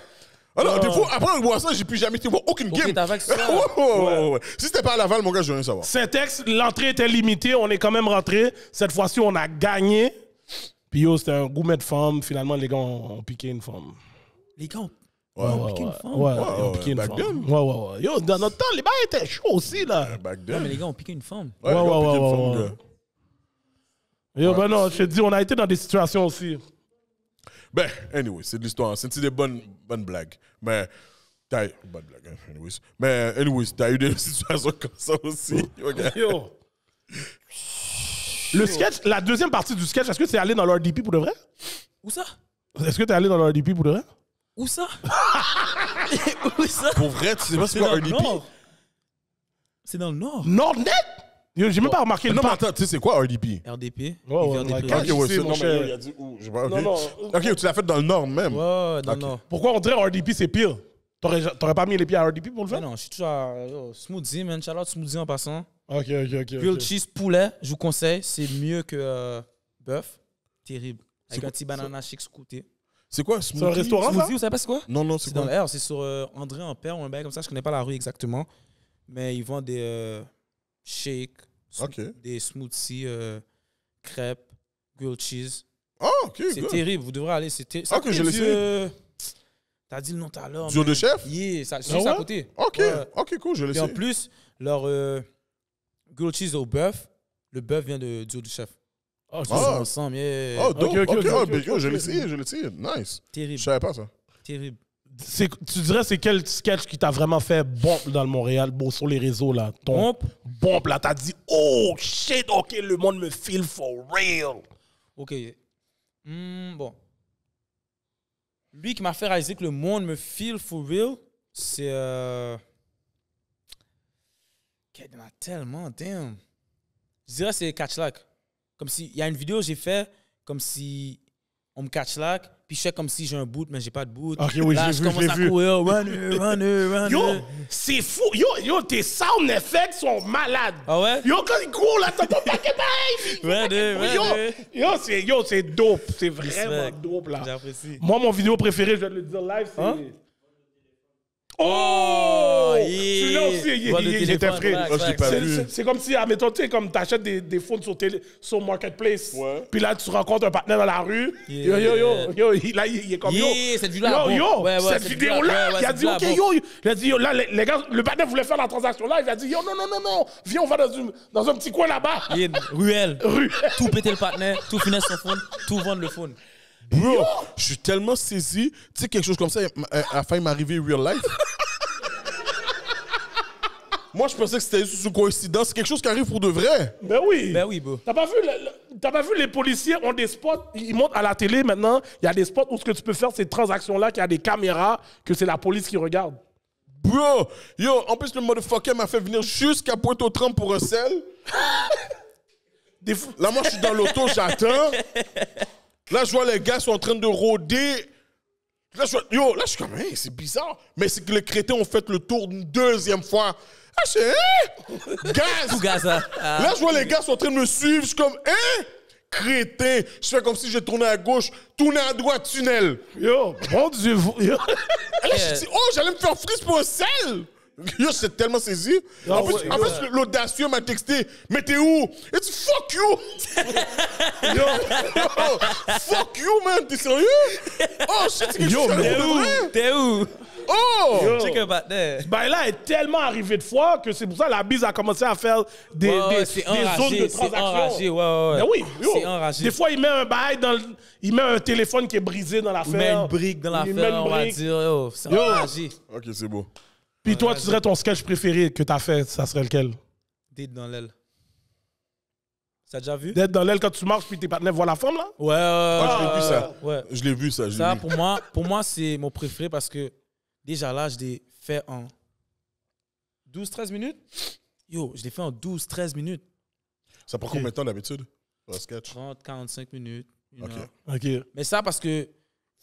Alors, des oh. fois, après le boisson, j'ai plus jamais été voir aucune game. Si c'était pas à Laval, mon gars, je rien savoir. Saint-Ex, l'entrée était limitée. On est quand même rentré. Cette fois-ci, on a gagné. Puis yo, c'était un gourmet de femme Finalement, les gars ont, piqué une femme. Les gars ont Ouais, piqué une femme. Ouais, ils piqué une femme. Ouais, ouais, ouais. Yo, dans notre temps, les bars étaient chauds aussi, là. Back mais les gars ont piqué une femme. Ouais, ouais, ouais. Yo, ben non, je te dis, on a été dans des situations aussi. Ben, anyway, c'est de l'histoire. C'est des bonnes, bonnes blagues. Mais, t'as eu. Bonne blague, hein, Mais, anyways, t'as eu des situations comme ça aussi. Yo. Le sketch, la deuxième partie du sketch, est-ce que c'est allé dans l'RDP pour de vrai? Où ça? Est-ce que t'es allé dans l'RDP pour de vrai? Où ça? Où ça? Pour vrai, tu sais pas ce qu'est RDP? C'est dans le Nord. Nord net? J'ai même pas remarqué le Non, mais attends, tu sais, c'est quoi RDP? RDP. Ouais, ouais, Ok, ok. tu l'as fait dans le Nord même. Ouais, Pourquoi André, RDP c'est pire T'aurais t'aurais pas mis les pieds à RDP pour le faire non, je suis toujours à Smoothie, man. Shout Smoothie en passant. Ok, ok, ok. Grilled cheese poulet, je vous conseille. C'est mieux que euh, bœuf. Terrible. Avec un petit banana chic scooté. C'est quoi, smoothie? C'est un restaurant ça Smoothie, vous savez pas c'est quoi Non, non, c'est C'est dans l'air, c'est sur euh, André en Père ou un bail comme ça. Je connais pas la rue exactement. Mais ils vendent des, euh, Shake, des smoothies, euh, crêpes, grilled cheese. Ah, c'est terrible, vous devrez aller. C'est ça que ah, je T'as dit le nom tout à l'heure. Duo de chef Oui, ça, ah juste à côté. Ok, ok, cool, je l'ai sais. Et en plus, leur euh, grilled cheese au bœuf, le bœuf vient de Duo de chef. Oh, je ah. ensemble, yeah. Oh, ok, ok, je l'ai essayé, je l'ai essayé. Nice. Terrible. Je savais pas ça. Terrible tu dirais c'est quel sketch qui t'a vraiment fait bombe dans le Montréal, bon, sur les réseaux là, tombe bombe, là, t'as dit oh shit, ok le monde me feel for real. Ok, hmm, bon, lui qui m'a fait réaliser que le monde me feel for real, c'est euh... qu'elle m'a tellement damn. Je dirais c'est catch like ». Comme si il y a une vidéo que j'ai fait comme si on me catch like... Puis je fais comme si j'ai un boot, mais j'ai pas de boot. Ok, oui, là, je, je vu, commence à courir. Run, euh, run, euh, run, yo, euh. c'est fou. Yo, yo, tes sound effects sont malades. Ah ouais? Yo, quand ils courent, là, t'as ton paquet pareil. Yo, yo, c'est, yo, c'est dope. C'est vraiment dope, là. J'apprécie. Moi, mon vidéo préférée, je vais te le dire live, c'est... Hein? Oh! celui ah, aussi, il, était C'est- comme si, admettons, tu sais, comme t'achètes des, phones sur, Marketplace. Puis là, tu rencontres un partenaire dans la rue. Yo, yo, yo, là, il, est comme yo. cette là Yo, yo, cette vidéo-là, il a dit, OK, yo. Il a dit, là, les, gars, le partenaire voulait faire la transaction là. Il a dit, yo, non, non, non, non. Viens, on va dans, un petit coin là-bas. une Ruelle. Rue. Tout péter le partenaire, tout finir son phone, tout vendre le phone. Bro, je suis tellement saisi. Tu sais, quelque chose comme ça, euh, a failli m'arriver real life. Moi, je pensais que c'était juste une coïncidence. C'est quelque chose qui arrive pour de vrai. Ben oui. Ben oui, bro. T'as pas vu, pas vu les policiers ont des spots, ils montent à la télé maintenant, il y a des spots où ce que tu peux faire, ces transactions-là, qu'il y a des caméras, que c'est la police qui regarde. Bro, yo, en plus, le motherfucker m'a fait venir jusqu'à Pointe-aux-Trembles pour un sel. Là, moi, je suis dans l'auto, j'attends. Là, je vois les gars sont en train de rôder. Là, je yo, là, je suis comme, hey, c'est bizarre. Mais c'est que les crétins ont fait le tour une deuxième fois. Ah, je sais, hein? Gaz! Hein. là. je vois les gars sont en train de me suivre. Je suis comme, hein? Crétin. Je fais comme si je tournais à gauche, tournais à droite, tunnel. Yo, mon Dieu, ah, là, je dis, oh, j'allais me faire frise pour un sel! Yo, c'est tellement saisi. en plus, l'audacieux m'a texté, mais t'es où? It's fuck you! yo, fuck you, man, t'es sérieux? Oh shit, Yo, t'es où? T'es où? Oh! Check about that. Bah là est tellement arrivé de fois que c'est pour ça que la bise a commencé à faire des, des, zones de transaction. Enragé, ouais, ben oui, Enragé. Des fois, il met un bail dans Il met un téléphone qui est brisé dans l'affaire. Il met une brique dans l'affaire, on va dire. C'est enragé. Ok, c'est beau. Puis toi, tu dirais ton sketch préféré que tu as fait, ça serait lequel D'être dans l'aile. Ça déjà vu D'être dans l'aile quand tu marches puis tes partenaires voient la forme, là Ouais. Moi je l'ai vu ça. Ouais. Je l'ai vu ça. Ça pour moi, pour moi c'est mon préféré parce que déjà là, je l'ai fait en 12-13 minutes. Yo, je l'ai fait en 12-13 minutes. Ça prend combien de temps d'habitude sketch 30, 45 minutes. Ok. Ok. Mais ça parce que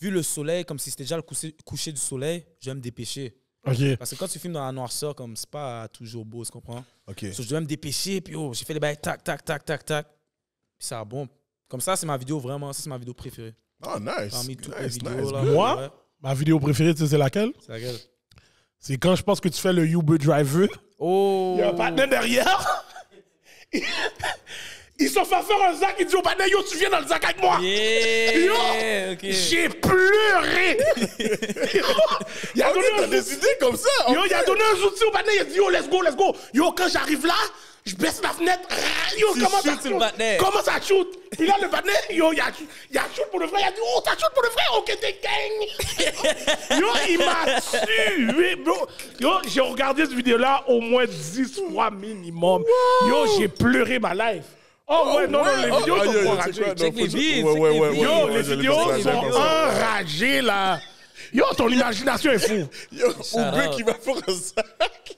vu le soleil, comme si c'était déjà le coucher, coucher du soleil, je vais me dépêcher. Parce que quand tu filmes dans la noirceur, comme c'est pas toujours beau, tu comprends? Ok. je dois me dépêcher, puis oh, j'ai fait les bails, tac, tac, tac, tac, tac. Puis ça bon Comme ça, c'est ma vidéo vraiment, ça, c'est ma vidéo préférée. Oh, nice. Parmi toutes les vidéos, Moi, ma vidéo préférée, c'est laquelle? C'est laquelle? C'est quand je pense que tu fais le Uber Driver. Oh! Il y a un partenaire derrière. Ils sont fait faire un Zach, ils disent oh, au bah, panneau, yo, tu viens dans le Zach avec moi. yo, j'ai pleuré. il a donné un comme ça. Yo, il a donné un outil au bannet, il a dit, yo, let's go, let's go. Yo, quand j'arrive là, je baisse ma fenêtre, yo, ça ça shoot. Comment ça Puis là, le bannet, yo, il a, il shoot pour le vrai. il a dit, oh, t'as shoot pour le vrai. ok, t'es gang. yo, il m'a tué, bro. Yo, j'ai regardé cette vidéo-là au moins 10 fois minimum. Yo, j'ai pleuré ma life. Oh, ouais, non, non, les vidéos ah, sont enragées. Check les Yo, les vidéos sont enragées, là. Yo, ton imagination est fou. Yo, Oubé qui va faire un sac.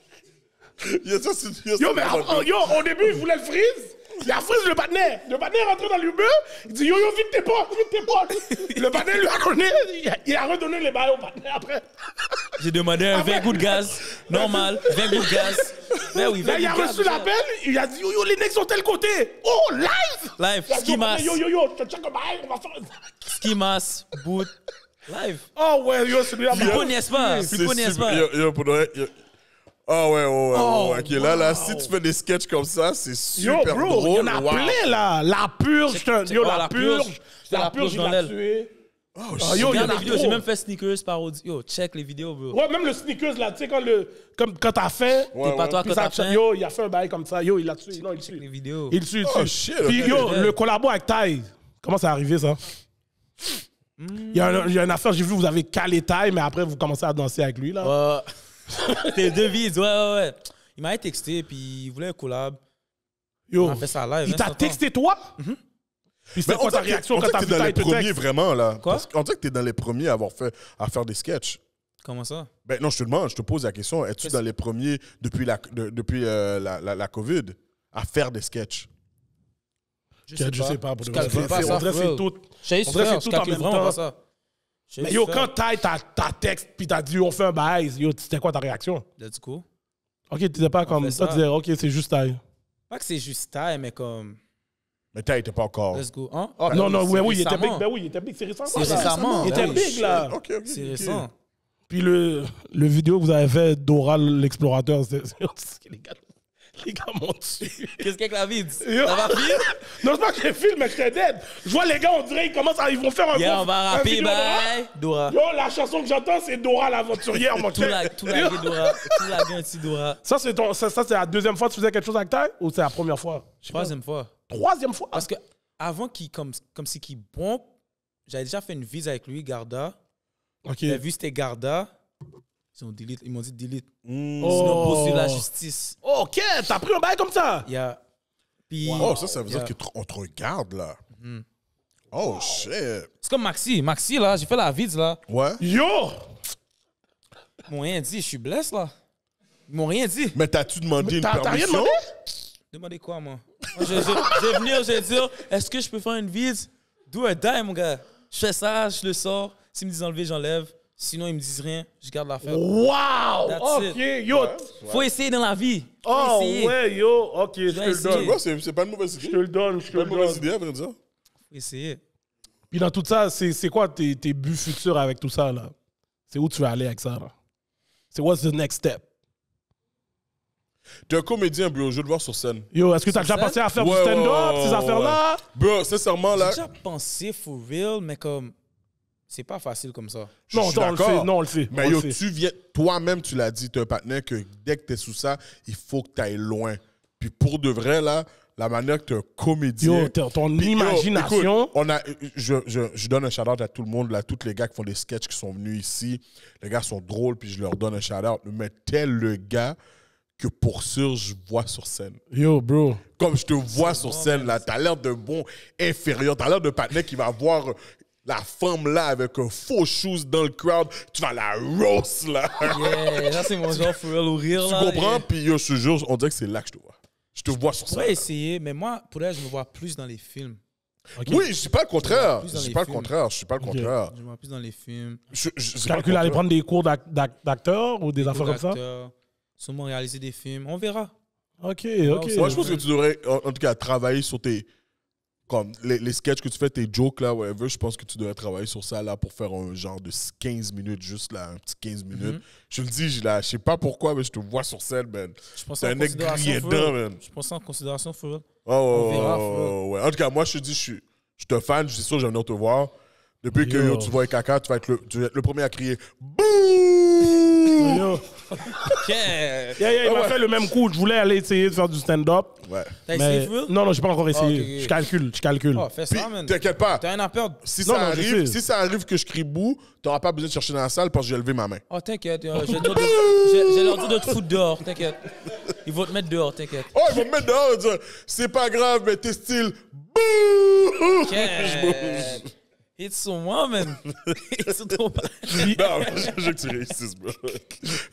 Yo, mais yo, au début, il voulait le freeze. Il a frise le partenaire. Le partenaire est rentré dans l'Uber. Il dit Yo, yo, vite tes potes, vite tes potes. le partenaire lui a donné. Il a, redonné les bails au partenaire après. J'ai demandé un 20 gouttes de gaz. Normal, 20 gouttes de gaz. Mais ben oui, 20 Là, il a reçu l'appel. Il a dit Yo, yo, les necks sont tel côté. Oh, live Live, ski mask. Yo, yo, yo, check un on va faire. Ski boot, live. Oh, ouais, yo, celui-là. Plus n'est-ce pas Plus n'est-ce pas Yo, yo, pour ah ouais, ouais, oh, ouais, Ok, là, là, si tu fais des sketchs comme ça, c'est super yo, bro, drôle. Yo, a plein, là. La purge, yo, la, purge. La purge, il l'a tué. Oh, ah, yo, yo, j'ai même fait sneakers parodie. Yo, check les vidéos, bro. Ouais, même le sneakers, là, tu sais, quand, le, quand t'as fait. T'es pas toi, quand t'as fait. Yo, il a fait un bail comme ça. Yo, il l'a tué. Non, il tue. Les vidéos. Il suit il tue. Oh, Puis, yo, le collabo avec Ty, comment ça arrivé, ça? Il y, a une affaire, j'ai vu, vous avez calé Ty, mais après, vous commencez à danser avec lui, là tes deux vides, ouais, ouais, ouais. Il m'a texté, puis il voulait un collab. Yo. Il hein, t'a texté toi? mais mhm. Puis c'était quoi ta réaction quand t'as vu dans les premiers, vraiment, là. Quoi? Parce qu'on dirait que t'es dans les premiers à, avoir fait, à faire des sketchs. Comment ça? Ben non, je te demande, je te pose la question. Es-tu dans les premiers depuis la, depuis, euh, la, la, la, COVID à faire des sketchs? Je sais pas. Je sais pas. Pour on sais pas. c'est fait tout. On c'est tout en même ça. Mais yo, quand t'as ta texte puis t'as dit on fait un bail, yo, c'était quoi ta réaction? Let's go. Ok, tu disais pas comme ça, tu disais ok, c'est juste taille. Pas que c'est juste taille, mais comme. Mais taille, t'es pas encore. Let's go. Hein? Ah, non, non, oui, il était big, ben oui, il était big, c'est récent. C'est récemment. Ben il était big là. C'est récent. Puis le, le vidéo que vous avez fait d'Oral l'explorateur, c'est les gars les gars m'ont tué. Qu'est-ce que la vie dit? Ça va filer. non, c'est pas que je filme, mais j'étais dead. Je vois les gars, on dirait, ils commencent ils vont faire un yeah, on va rapper, bye, Dora. Yo, la chanson que j'entends, c'est Dora l'aventurière, mon Tout la vie Dora. Tout la un petit Dora. Ça, c'est ton, ça, c'est la deuxième fois que tu faisais quelque chose avec taille ou c'est la première fois? Troisième fois. Troisième fois? Parce que avant qu'il, comme, comme si qu'il bombe, j'avais déjà fait une vise avec lui, Garda. Ok. La vue, c'était Garda. Ils m'ont delete, ils m'ont dit delete. Mmh. Sinon, oh. la justice. Ok, t'as pris un bail comme ça? Oh, ça, ça veut dire qu'on te regarde là. Mhm. Oh shit. C'est comme Maxi. Maxi là, j'ai fait la vide là. Ouais. Yo! Ils m'ont rien dit, je suis blessé là. Ils m'ont rien dit. Mais t'as-tu demandé une permission? T'as demandé? Demandez quoi, moi? moi je, venu, je, vais dire, est-ce que je peux faire une vide? D'où un dime, mon gars? Je fais ça, je le sors. S'ils me disent enlever, j'enlève. Sinon, ils me disent rien, je garde l'affaire. Wow! That's ok, yo! Faut essayer dans la vie. oh, ouais, yo! Ok, je, te le donne. c'est pas une mauvaise idée. Je te le donne, je te le donne. C'est pas une mauvaise idée, à vrai dire. Faut essayer. Puis dans tout ça, c'est quoi tes, tes, buts futurs avec tout ça, là? C'est où tu vas aller avec ça, là? Ah. C'est what's the next step? T'es un comédien, bro. Je veux te voir sur scène. Yo, est-ce que t'as déjà pensé à faire du stand-up, ces affaires-là? Bro, sincèrement, là. J'ai déjà pensé, for real, mais comme c'est pas facile comme ça. non, on le sait, non, le Mais tu viens, toi-même, tu l'as dit, tu un partenaire que dès que tu es sous ça, il faut que tu ailles loin. Puis pour de vrai, là, la manière que tu un comédien. Yo, ton imagination. on a, je, donne un shout-out à tout le monde, là, tous les gars qui font des sketchs qui sont venus ici. Les gars sont drôles, puis je leur donne un shout-out. Mais t'es le gars que pour sûr je vois sur scène. Yo, bro. Comme je te vois sur scène, là, t'as l'air de bon inférieur, t'as l'air de partenaire qui va voir la femme là avec un faux shoes dans le crowd, tu vas la roast là. c'est mon genre pour real rire. Tu comprends? Puis je euh, te jure, on dirait que c'est là que je te vois. Je te vois sur ça. pourrais essayer, mais moi, pour elle, je me vois plus dans les films. Oui, je suis pas le contraire. Je suis pas le contraire. Je suis pas le contraire. Je me vois plus dans les films. Je, je, calcule aller prendre des cours d'acteur ou des, affaires comme ça. Souvent, réaliser des films. On verra. Ok, ok. Moi, je pense que tu devrais, en tout cas, travailler sur tes comme les, sketchs que tu fais, tes jokes là, whatever, je pense que tu devrais travailler sur ça là pour faire un genre de 15 minutes, juste là, un petit 15 minutes. Je mhm. te Je le dis, je, là, je sais pas pourquoi, mais je te vois sur scène, man. Je un mec dedans, Je pense en considération, Oh, ouais. En tout cas, moi, je te dis, je suis, je te fan, je suis sûr, j'aime bien te voir. Depuis que tu vois Kaka, tu vas, être le, premier à crier Boum » il m'a fait le même coup. Je voulais aller essayer de faire du stand-up. Ouais. T'as essayé mais... Non, non, j'ai pas encore essayé. Je calcule, je calcule. Oh, fais ça, man. T'inquiète pas. T'as rien à perdre. Si, ça arrive, si ça arrive que je crie bou, t'auras pas besoin de chercher dans la salle parce que j'ai levé ma main. Oh, t'inquiète. Euh, j'ai leur de te foutre dehors, t'inquiète. Ils vont te mettre dehors, t'inquiète. Oh, ils vont te mettre dehors. C'est pas grave, mais t'es style bou. Okay. It's sur moi, man. It's sur ton Non, je veux que tu réussisses, bro.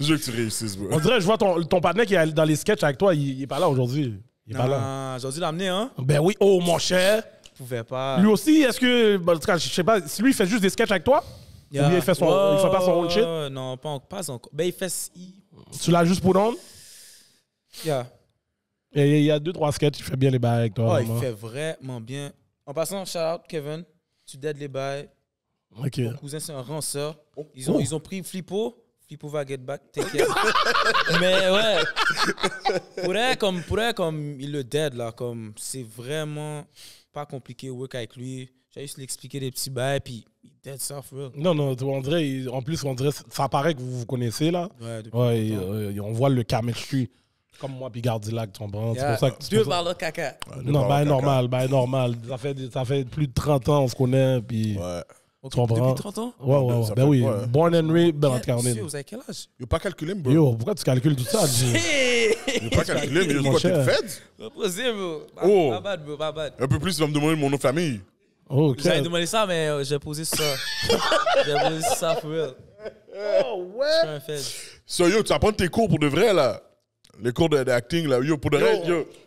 Je veux que tu réussisses, bro. On dirait, je vois ton, ton partenaire qui est dans les sketchs avec toi, il, n'est pas là aujourd'hui. Il est pas là. Aujourd'hui, il hein? Ben oui, oh mon cher. Je pouvais pas. Lui aussi, est-ce que. Ben, en tout cas, je sais pas, si lui, il fait juste des sketchs avec toi? il fait, fait pas son own shit? Non, pas, encore. Ben, il fait. Tu l'as juste pour l'homme? Yeah. Il y a deux, trois sketchs, il fait bien les bails avec toi. Oh, il fait vraiment bien. En passant, shout out Kevin tu dead les bails. Ok. Mon cousin, c'est un ranceur. Oh. Ils ont, oh. ils ont pris Flippo. Flippo va get back, take Mais ouais. Pour elle, comme, pour comme il le dead, là, comme c'est vraiment pas compliqué work avec lui. J'ai juste l'expliquer des petits bails, puis dead soft, real. Non, non, André, en plus, on dirait, ça paraît que vous vous connaissez, là. Ouais, euh, on voit le chemistry comme moi, puis Gardilac, tu comprends? C'est pour ça que Deux de caca. non, bah, normal, bah, normal. Ça fait, ça fait plus de 30 ans, on se connaît, puis. Ouais. Depuis 30 ans? Ouais, ouais, ouais. Ben oui. Hein. Born and raised, ben, en est. Vous avez quel âge? Yo, pas calculé, bro. Yo, pourquoi tu calcules tout ça? Yo, pas calculé, mais quoi, t'es fait? possible, bro. Oh. Pas bad, bro, pas bad. Un peu plus, ils vont me demander mon nom de famille. Oh, J'avais demandé ça, mais euh, j'ai posé ça. j'ai posé ça, pour real. Oh, ouais? Je suis un fait. yo, tu apprends tes cours pour de vrai, là? Les cours d'acting, là, yo, pour de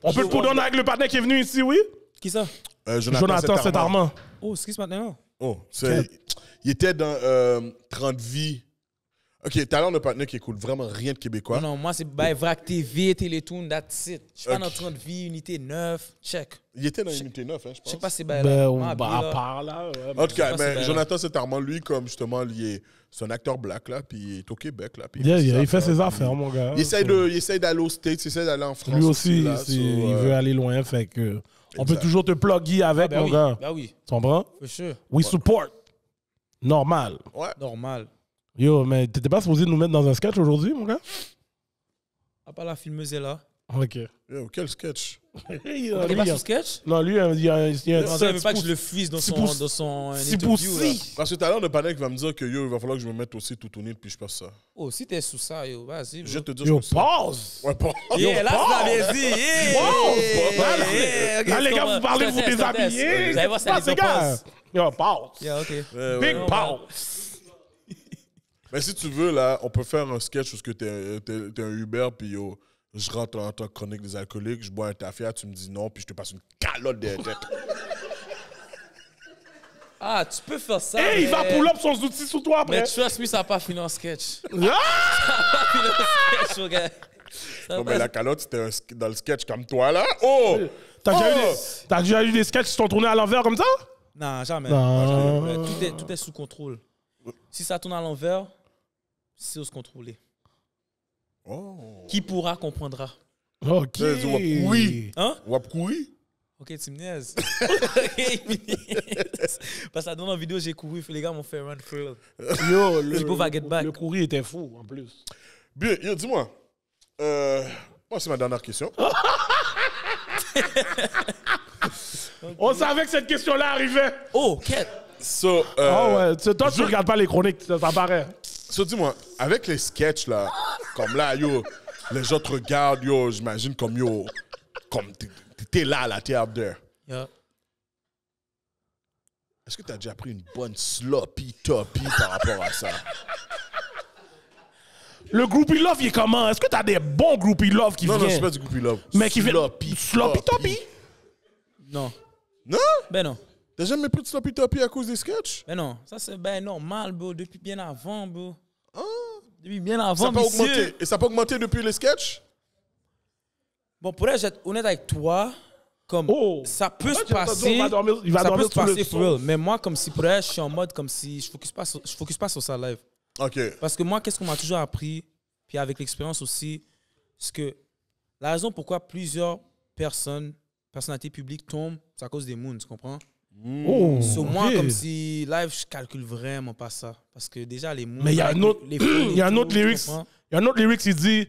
On peut le poudre avec le partenaire qui est venu ici, oui? Qui ça Euh, Jonathan Saint-Armand. Oh, excuse maintenant. Oh, c'est- il était dans euh, 30 vies OK, Talent de partenaire qui écoute vraiment rien de québécois. Non, non moi, c'est by Vrac TV, Télétoon, that's it. Je suis pas dans de vivre unité 9, check. Il était dans unité 9, hein, je pense. Je sais pas si ben, là. bah, à part là. en tout cas, Jonathan c'est Armand, lui, comme justement, il c'est un acteur black, là, puis il est au Québec, là. Puis il, fait ses affaires, mon gars. Il essaie d'aller aux States, il essaie d'aller en France. Lui aussi, il veut euh, aller loin, fait que. On peut toujours te plugger avec, ah, ben mon gars. Bah oui. Tu comprends? We support. Normal. Ouais. Normal. Yo, mais t'étais pas supposé nous mettre dans un sketch aujourd'hui, mon gars À part la filmeuse est là. Ok. Yo, quel sketch Il est pas sur sketch Non, lui, il y a, il y a un. veut pas que je le fisse dans son, dans euh, son interview. Parce que tout à l'heure, le panel va me dire que yo, il va falloir que je me mette aussi tout tourner puis je passe ça. Oh, si t'es sous ça, yo, vas-y. Je te dis te Yo, pause Ouais, là, c'est la Pause les- gars, vous parlez, vous vous déshabillez. Vous allez voir, ça la les gars. Yo, pause. Yeah, ok. Big pause mais si tu veux, là, on peut faire un sketch où t'es es, es un Uber, puis yo, je rentre en tant que chronique des alcooliques, je bois un tafia, tu me dis non, puis je te passe une calotte derrière tête. Ah, tu peux faire ça. et il va pull son outil sur toi après. Mais trust me, ça n'a pas fini en sketch. Ah! ça n'a pas fini en sketch, regarde. Non, mais la calotte, c'était dans le sketch comme toi, là. Oh! T'as oh! déjà, déjà, eu des sketchs qui sont tournés à l'envers comme ça? Non, jamais. Non, jamais. Tout, est, tout est sous contrôle. Si ça tourne à l'envers, c'est se contrôler. Oh. Qui pourra comprendra. Ok. Oui. Wapkoui? Hein? Ok, tu me Parce que dans la vidéo, j'ai couru, les gars m'ont fait run Yo, le, était fou en plus. Bien, yo, dis-moi. Euh, moi, c'est ma dernière question. On savait que cette question-là arrivait. Oh, quelle? So, oh ouais, toi, tu regardes pas les chroniques, ça, paraît. So, dis-moi, avec les sketchs, là, comme là, yo, les autres te regardent, yo, j'imagine comme yo, comme t'es là, là, t'es up there. Est-ce que t'as déjà pris une bonne sloppy toppy par rapport à ça? Le groupie love, il est comment? Est-ce que t'as des bons groupie love qui viennent? Non, non, c'est pas du groupie love. Mais qui viennent. Sloppy toppy? Non. Non? Ben non. T'as jamais plus de sloppy toppy à cause des sketchs? Mais ben non, ça c'est ben normal, bro, depuis bien avant, bro. Ah. Depuis bien avant, ça pas augmenté. Et ça n'a pas augmenté depuis les sketchs? Bon, pour être honnête avec toi, comme oh. ça peut se passer, il va ça peut se passer pour Mais moi, comme si pour je suis en mode comme si je focus pas, je focus pas sur sa live. Ok. Parce que moi, qu'est-ce qu'on m'a toujours appris, puis avec l'expérience aussi, c'est que la raison pourquoi plusieurs personnes, personnalités publiques tombent, c'est à cause des moons, tu comprends? Mmh, oh, moi, comme si live, je calcule vraiment pas ça. Parce que déjà, les mots. Mais il y a un autre, il y a un autre lyrics. Il y a un autre lyrics qui dit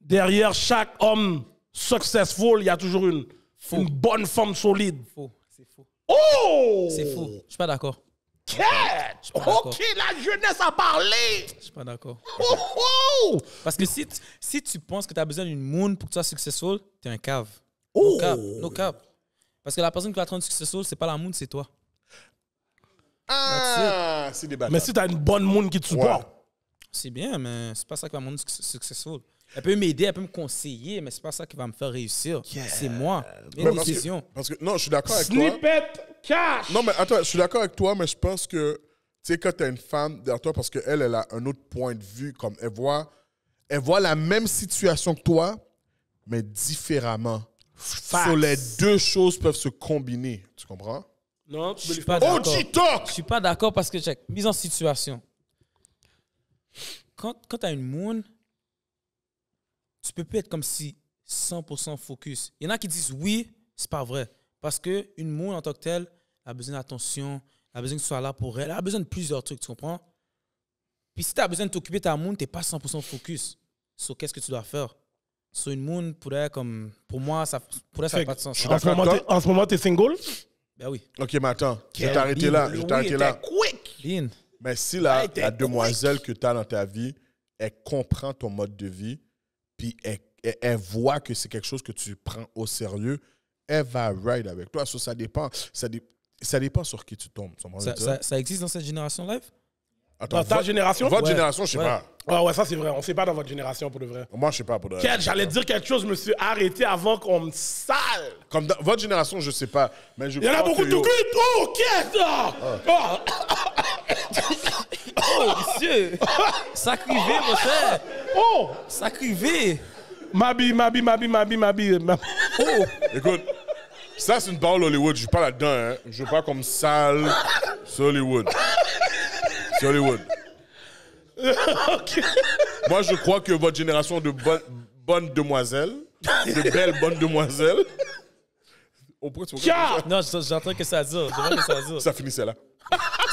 derrière chaque homme successful, il y a toujours une, une bonne femme solide. Faux, c'est faux. Oh! C'est faux. Je suis pas d'accord. Catch! Ok, la jeunesse a parlé! Je suis pas d'accord. Oh! Parce que si, si tu penses que tu as besoin d'une moon pour que tu sois successful, tu es un cave. Oh! No cave. No parce que la personne qui va te rendre successful, c'est pas la moon, c'est toi. Ah, c'est des Mais si tu as une bonne moon qui te supporte. C'est bien, mais c'est pas ça qui va me rendre successful. Elle peut m'aider, elle peut me conseiller, mais c'est pas ça qui va me faire réussir. C'est moi, mes non, je suis d'accord avec toi. Snippet cash! Non, mais attends, je suis d'accord avec toi, mais je pense que, tu sais, quand t'as une femme derrière toi, parce qu'elle, elle a un autre point de vue, comme elle voit, elle voit la même situation que toi, mais différemment les deux choses peuvent se combiner. Tu comprends? Non, je suis pas oh, d'accord. Je suis pas d'accord parce que, check, mise en situation. Quand, tu as une moon, tu peux plus être comme si 100% focus. Il y en a qui disent oui, c'est pas vrai. Parce que une moon en tant que telle a besoin d'attention, a besoin que tu sois là pour elle, elle a besoin de plusieurs trucs, tu comprends? Puis si tu as besoin de t'occuper de ta moon, tu n'es pas 100% focus sur qu'est-ce que tu dois faire une Moon pourrait, comme, pour moi, ça pourrait ça pas de sens. En ce, moment, t'es, es single? Ben oui. Ok, mais attends, je vais t'arrêter là. Je là. quick! Mais si la, demoiselle que tu as dans ta vie, elle comprend ton mode de vie, puis elle, voit que c'est quelque chose que tu prends au sérieux, elle va ride avec toi. ça dépend. Ça, sur qui tu tombes. Ça, existe dans cette génération live? dans ta génération? Votre génération, je sais pas. Ah ouais, ça c'est vrai. On sait pas dans votre génération pour de vrai. Moi, je sais pas pour de vrai. J'allais dire quelque chose, je me suis arrêté avant qu'on me sale. Comme dans votre génération, je sais pas. Mais je Il y en a beaucoup de yo... Oh, Ked! Oh, mon oh monsieur! Sacrivé, mon frère Oh! Sacrivé! Mabi, Mabi, Mabi, Mabi, Mabi. Oh! Écoute, ça c'est une parole Hollywood, je suis pas là-dedans. Hein. Je parle pas comme sale. C'est Hollywood. C'est Hollywood. Moi, je crois que votre génération de bonnes demoiselles, de belles bonnes demoiselles, au point Non, j'entends que ça dure. que ça finit Ça là.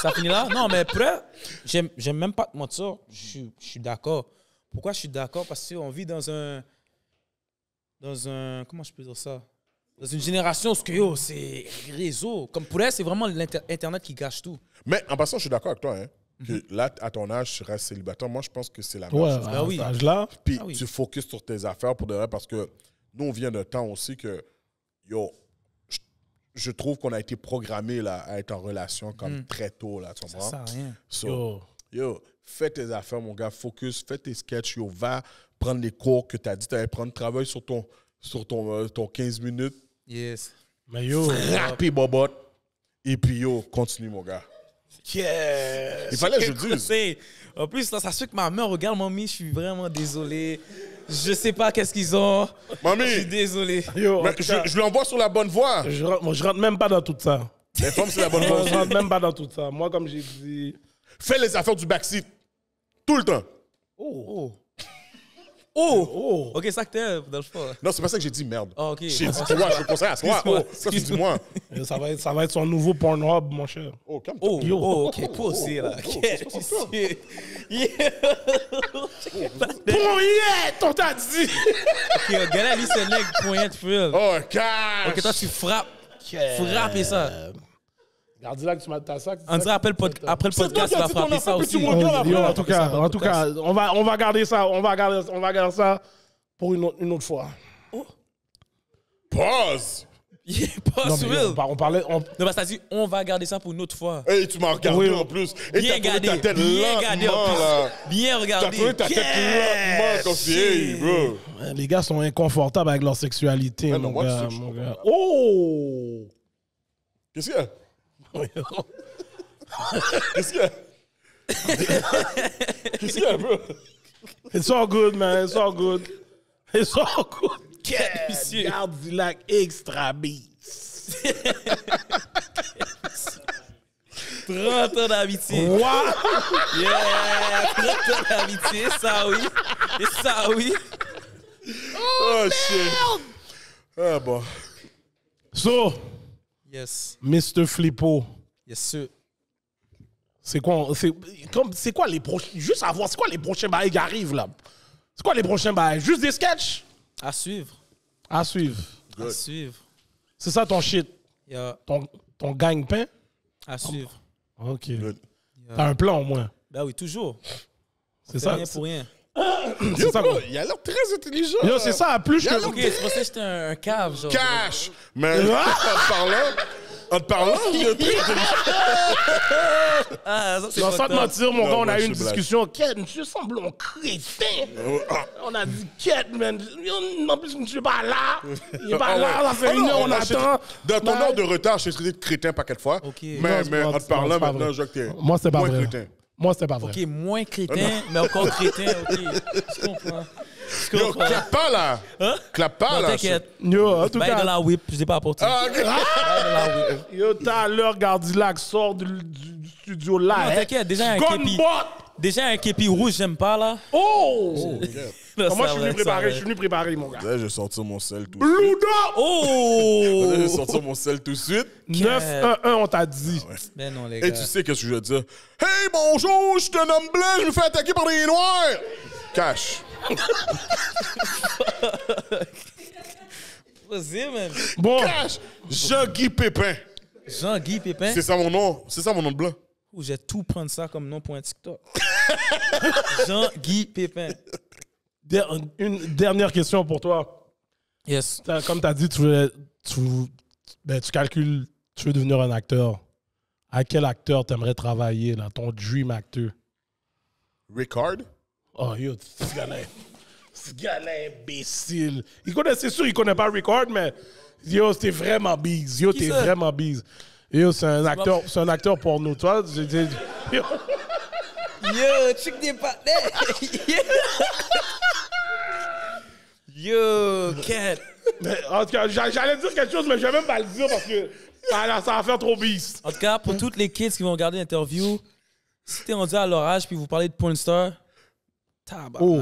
ça finit là? Non, mais après, j'aime même pas te mentir. Je suis d'accord. Pourquoi je suis d'accord? Parce qu'on vit dans un. Dans un. Comment je peux dire ça? Dans une génération où c'est réseau. Comme pour elle, c'est vraiment l'Internet qui gâche tout. Mais en passant, je suis d'accord avec toi. Hein que mhm. là, à ton âge, tu restes célibataire. Moi, je pense que c'est la même chose. Ah là ah Puis ah tu focuses sur tes affaires pour de vrai, parce que nous, on vient de temps aussi que, yo, je, trouve qu'on a été programmé à être en relation comme mhm. très tôt, là, tu comprends? sert à rien. yo. fais tes affaires, mon gars, focus, fais tes sketchs, yo, va prendre les cours que tu as dit, tu allais prendre, travail sur ton, sur ton, euh, ton 15 minutes. Yes. Mais yo. bobot. Et puis yo, continue, mon gars. Yes Il fallait que je le dise. En plus, ça se fait que ma mère regarde, mamie, je suis vraiment désolé. Je sais pas qu'est-ce qu'ils ont. Mamie! Je suis désolé. je, l'envoie sur la bonne voie. Je, rentre même pas dans tout ça. Les je rentre même pas dans tout ça. Moi, comme j'ai dit. Fais les affaires du backseat. Tout le temps. Oh! oh. Oh! oh! Ok, ça que t'es euh, dans le fond. Hein. Non, c'est pas ça que j'ai dit merde. Ah, ok. J'ai dit toi, je conseille à toi. Oh, ça, c'est moi. Ça va, être, ça va être son nouveau Pornhub, mon cher. Oh, calme Oh, Yo. oh, ok, oh, oh, posé là. Poignette, on t'a dit! Ok, regarde, lui, c'est point de full. Oh, cash! Ok, toi, tu frappes. Frappe et ça. Euh, garde là que tu m'as ta sac. On dirait après le, podcast après le podcast, tu va frapper ça aussi. en tout cas, en tout cas, on va, on va garder ça, on va garder, on va garder ça pour une autre, une autre fois. Oh. Pause. Il on, parlait. On... Non, t'as dit, on va garder ça pour une autre fois. Et tu m'as regardé en plus. Et Bien as ta tête bien regardé gardé en plus. Bien regardé. ta tête lentement comme si, hey, bro. Les gars sont inconfortables avec leur sexualité. mon gars. Oh! Qu'est-ce qu'il y a? Qu'est-ce que. Qu'est-ce que, bro? It's all good, man. It's all good. It's all good. Quel du lac Extra Beats. 30 ans d'amitié. Wow! Yeah! 30 ans d'amitié, ça oui. Et ça oui. Oh, oh shit. Ah bon. So, Yes. Mr. Flippo. Yes, sir. C'est quoi, c'est, comme, c'est quoi les prochains. Juste à voir, c'est quoi les prochains bails qui arrivent là C'est quoi les prochains bails Juste des sketchs À suivre. À suivre. À suivre. C'est ça ton shit yeah. Ton, ton gagne-pain À suivre. Ok. T'as un plan au moins Bah oui, toujours. C'est ça. rien c'est ça, bro, il a l'air très intelligent. Yo, c'est ça, à plus que. Ok, c'est pour ça que j'étais un, cave, genre. Cash! Mais en te parlant, en te parlant, il est très intelligent. Ah, ça, c'est Sans te mentir, mon gars, on a eu une discussion. Quête, monsieur semble un crétin. On a dit, quête, man. En plus, monsieur pas là. Il est pas ah là, ça fait ah une heure, on attend. Dans ton ordre bah, de retard, je suis traité de crétin pas quatre fois. Mais en te parlant maintenant, je que t'es. Moi, c'est pas vrai. Moi, c'était pas vrai. Ok, moins crétin, mais encore crétin, ok. Je comprends. Je comprends. clap pas là! Hein? Clap pas Non, là! T'inquiète. Yo, en tout cas... Bye de la whip, je dis pas apporté. Ah, ok. Bye de la whip. Yo, t'as l'heure, Gardilac sort du, du- studio Non, live. Hein. t'inquiète, déjà un képi. Bot. Déjà, un képi rouge, j'aime pas, là. Oh! oh moi, je suis venu préparer, je suis venu préparer, mon gars. Là, je vais sortir mon sel tout de suite. Luda! Oh! Là, je vais sortir mon sel tout de suite. 9-1-1, on t'a dit. Mais ah ben non, les gars. Et tu sais qu'est-ce que je vais dire? Hey, bonjour, je suis un homme blanc, je me fais attaquer par des noirs! Cash. Vas-y, man. Cash! Jean-Guy Pépin. Jean-Guy Pépin? C'est ça mon nom, c'est ça mon nom de blanc. Ou j'ai tout prendre ça comme nom pour un TikTok. Jean-Guy Pépin. une dernière question pour toi. Yes. comme tu as dit, tu, ben, tu, calcules, tu veux devenir un acteur. À quel acteur tu aimerais travailler, dans ton dream acteur? Ricard? Oh, yo, ce gars-là, ce gars imbécile. c'est sûr, il connaît pas Ricard, mais yo, c'est vraiment bise. Yo, t'es vraiment bise. Yo, c'est un acteur, c'est un acteur porno, toi. J'ai dit, yo. Yo, chick des partenaires. Yo, Ken. En tout cas, j'allais dire quelque chose, mais je vais même pas le dire parce que ça, ça va faire trop bis. En tout cas, pour toutes les kids qui vont regarder l'interview, si t'es rendu à l'orage puis vous parlez de Star, tabac. Oh.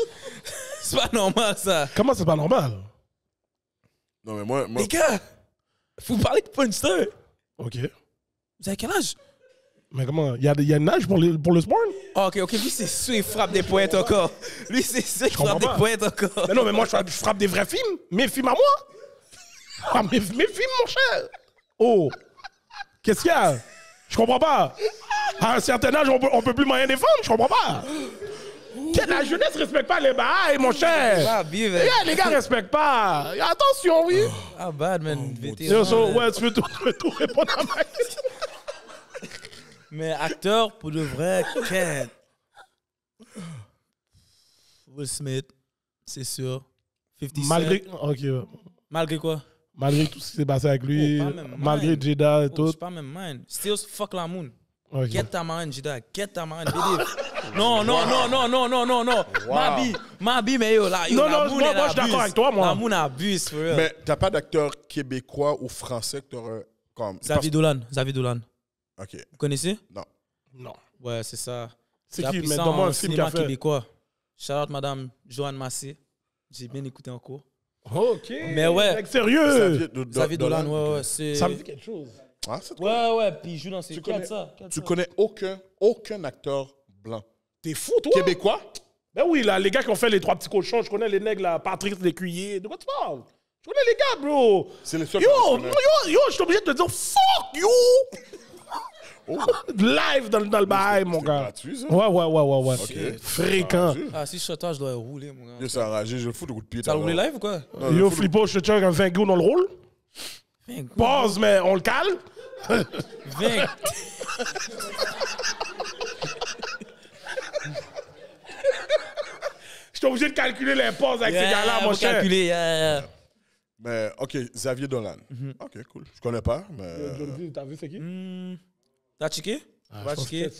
c'est pas normal, ça. Comment c'est pas normal? Non, mais moi. moi... Les gars! Vous parlez de Punster. OK. Vous avez quel âge? Mais comment? Il y a, y a un âge pour, pour le spawn? Ah, ok, ok. Lui, c'est sûr, il frappe des poètes encore. Lui, c'est sûr, il frappe des poètes encore. Mais non, mais moi, je frappe, des vrais films. Mes films à moi. Ah, mes, films, mon cher. Oh. Qu'est-ce qu'il y a? Je comprends pas. À un certain âge, on peut, on peut plus moyen défendre. Je comprends pas la jeunesse ne respecte pas les bails, mon ah, cher. Bah, eh, les gars ne respectent pas. Attention, oui. Ah, bad, man. Oh, euh. tu tout, répondre à ma question. Mais acteur, pour de vrai, Ken. Will Smith, c'est sûr. Malgré. Ok. Malgré quoi Malgré tout ce qui s'est passé avec lui, oh, malgré Jida et oh, tout. Pas même mine. Still fuck la moon. Get ta mind, Jada. Get ta mind, believe. Non, non, non, non, non, non, non, non. Mabi, Mabi, mais yo, là, yo, non, non, non, moi, je suis d'accord avec toi, moi. Namoun abuse, abus. Mais t'as pas d'acteur québécois ou français que t'aurais comme. Xavier Dolan, Xavier Dolan. Ok. Vous connaissez Non. Non. Ouais, c'est ça. C'est qui, mais dans moi, un film cinéma québécois. Charlotte, madame Joanne Massé. J'ai bien écouté en cours. Ok. Mais ouais. Sérieux. Xavier Dolan, ouais, ouais. Ça me dit quelque chose. Ah, ouais, ouais, puis il joue dans ces... Tu ça, tu connais aucun, aucun acteur blanc T'es fou, toi? Québécois? Ben oui, là, les gars qui ont fait les trois petits cochons, je connais les nègres, là, Patrick Lécuyer, de quoi tu parles? Je connais les gars, bro! Yo, yo, yo, je suis obligé de te dire fuck you! Oh. Live dans, le bail, mon gars. Ouais, ouais, ouais, ouais. ouais. Fréquent. Ah, si je suis toi, je dois rouler, mon gars. Yo, ça a ragé, je le fous de coup de pied. T'as roulé live ou quoi? yo, Flippo, je te tiens un 20 goûts, on le roule? Pause, mais on le calme 20. Je suis obligé de calculer les pauses avec ces gars-là, mon cher. calculer, yeah, yeah. Mais, OK, Xavier Dolan. Mhm. OK, cool. Je connais pas, mais... Euh, euh, t'as vu c'est qui? Hmm. T'as checké? Ah, checké.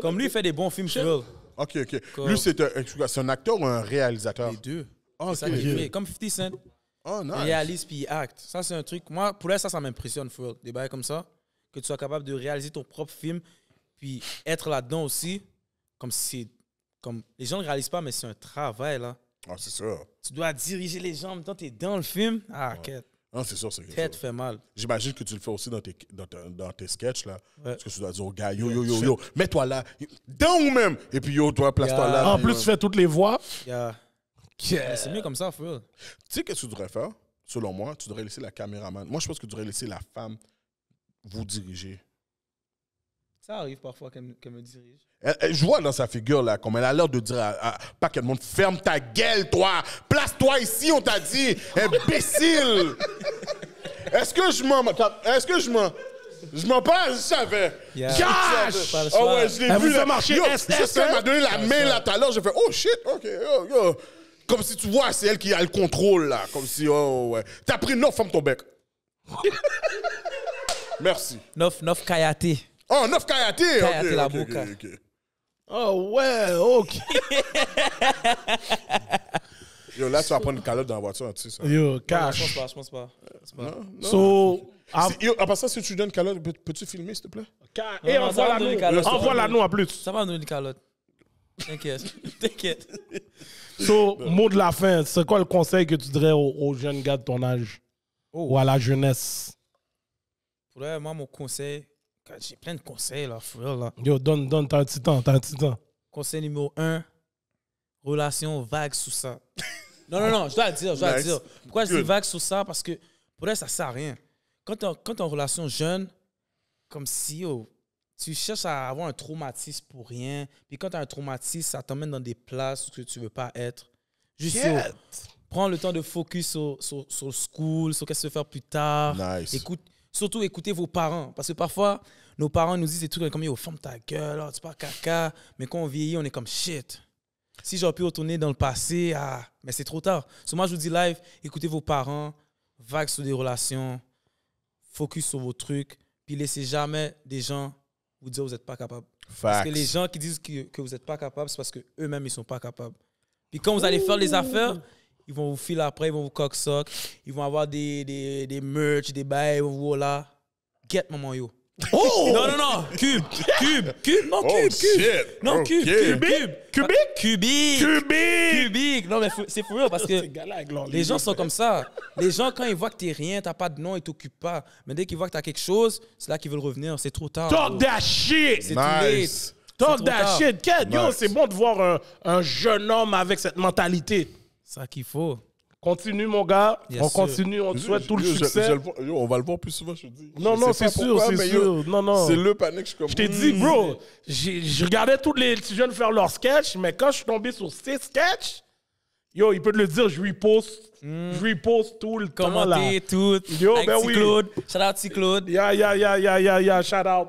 Comme lui, il fait des bons films, je OK, OK. Lui, c'est un, acteur ou un réalisateur? Les deux. Oh, Comme 50 Cent. Oh, réalise puis il acte. Ça, c'est un truc. Moi, pour l'instant, ça, ça m'impressionne, Des bails comme ça. Que tu sois capable de réaliser ton propre film puis être là-dedans aussi, comme si comme, les gens ne réalisent pas, mais c'est un travail, là. Ah, c'est sûr. Tu dois diriger les gens, en même tu es dans le film. Ah, ouais. quête. Non, c'est sûr, c'est Tête fait mal. J'imagine que tu le fais aussi dans tes, dans, tes sketchs, là. Parce que tu dois dire au gars, yo, yo, yo, yo, mets-toi là, dans ou même. Et puis, yo, toi, place-toi là. En plus, euh, tu fais toutes les voix. Yeah. C'est mieux comme ça, frère. Tu sais, ce que tu devrais faire, selon moi? Tu devrais laisser la caméraman. Moi, je pense que tu devrais laisser la femme vous diriger. Ça arrive parfois qu'elle me dirige. je vois dans sa figure, là, comme elle a l'air de dire à, pas qu'elle monde ferme ta gueule, toi! Place-toi ici, on t'a dit! Imbécile! Est-ce que je m'en. Est-ce que je m'en. Je m'en parle, je savais. Yeah. oh ouais, je l'ai vu. Ça marché. Elle m'a donné la ah, main là tout à l'heure, j'ai fait oh shit, ok, yo, Comme si tu vois, c'est elle qui a le contrôle là. Comme si, oh ouais. T'as pris 9 femmes ton bec. Merci. 9, 9 kayate. Oh, neuf karaté. okay, la okay, oh ouais, ok. Yo, là, tu vas prendre une calotte dans la voiture, tu sais Yo, cash. je pense pas, je pense pas. Non, So, Si, ah. part ça, si tu donnes une calotte, peux-tu filmer, s'il te plaît? Car... Et eh, envoie-la nous. Envoie-la nous en plus. Ça va nous une calotte. T'inquiète. T'inquiète. So, mot de la fin, c'est quoi le conseil que tu dirais aux, jeunes gars de ton âge? Oh. Ou à la jeunesse? Pour moi, mon conseil, j'ai plein de conseils, là, frère là. Yo, donne, donne, t'as un petit temps, Conseil numéro un, relation vague sous ça. non, non, non, je dois dire, je dois dire. Pourquoi je dis vague sous ça? Parce que, pour elle, ça sert à rien. Quand tu quand es en relation jeune, comme si, tu cherches à avoir un traumatisme pour rien. Puis quand tu as un traumatisme, ça t'emmène dans des places où tu ne veux pas être. Juste prends le temps de focus sur, sur, sur school, sur qu'est-ce que tu faire plus tard. Écoute, Surtout écoutez vos parents. Parce que parfois, nos parents nous disent des trucs comme Yo, ferme ta gueule, oh, tu caca. Mais quand on vieillit, on est comme shit. Si j'aurais pu retourner dans le passé, ah, mais c'est trop tard. So, moi, je vous dis live, écoutez vos parents, vague sur des relations, focus sur vos trucs, puis laissez jamais des gens vous dire que vous n'êtes pas capable. Parce que les gens qui disent que, que vous n'êtes pas capable, c'est parce qu'eux-mêmes, ils ne sont pas capables. Puis quand vous allez faire les affaires, ils vont vous filer après, ils vont vous soc Ils vont avoir des, des, des merch, des bails, ils vont vous voilà. Get maman yo. Oh! Non, non, non! Cube! Cube! Cube! Non, cube! Oh, cube! Non, cube! Cube! Cubique? Cubique! Cubique! Non, mais c'est fou parce que les gens sont comme ça. Les gens, quand ils voient que t'es rien, t'as pas de nom, ils t'occupent pas. Mais dès qu'ils voient que t'as quelque chose, c'est là qu'ils veulent revenir. C'est trop tard. Talk that shit! C'est nice. Talk that shit! Yo, c'est bon de voir un, un jeune homme avec cette mentalité. Ça qu'il faut. Continue, mon gars. on continue. On te souhaite tout le succès. on va le voir plus souvent, je te dis. Non, non, c'est sûr, c'est sûr. non, non. C'est le panique. Je, je t'ai dit, hmm. bro, je regardais tous les jeunes faire leurs sketchs, mais quand je suis tombé sur ces sketchs, yo, il peut te le dire, je lui poste. Hmm. Je poste tout le temps. tout. Yo, ben oui. Claude. Shout out, Claude. Yeah, yeah, yeah, yeah, yeah, yeah. Shout out.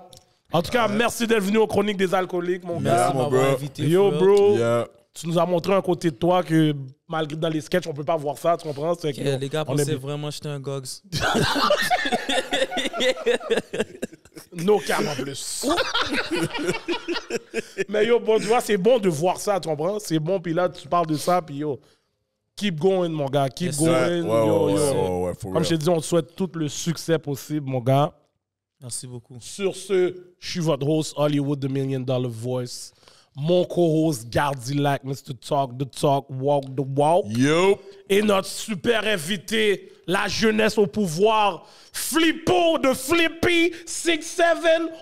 En tout cas, merci d'être venu aux Chroniques des Alcooliques, mon gars. gars. Mon bro. Invité, yo, bro. Tu nous as montré un côté de toi que malgré dans les sketchs, on peut pas voir ça, tu comprends? les gars pensaient vraiment j'étais un gogs. no cam en plus. Mais yo, bon, tu vois, c'est bon de voir ça, tu comprends? C'est bon, puis là, tu parles de ça, puis yo, keep going, mon gars, keep going. Comme je te dit, on te souhaite tout le succès possible, mon gars. Merci beaucoup. Sur ce, je suis votre host, Hollywood The Million Dollar Voice mon co-host Gardilac, Mr. Talk the Talk, Walk the Walk. Yo. Et notre super invité, la jeunesse au pouvoir. Flippo de Flippy, 6-7,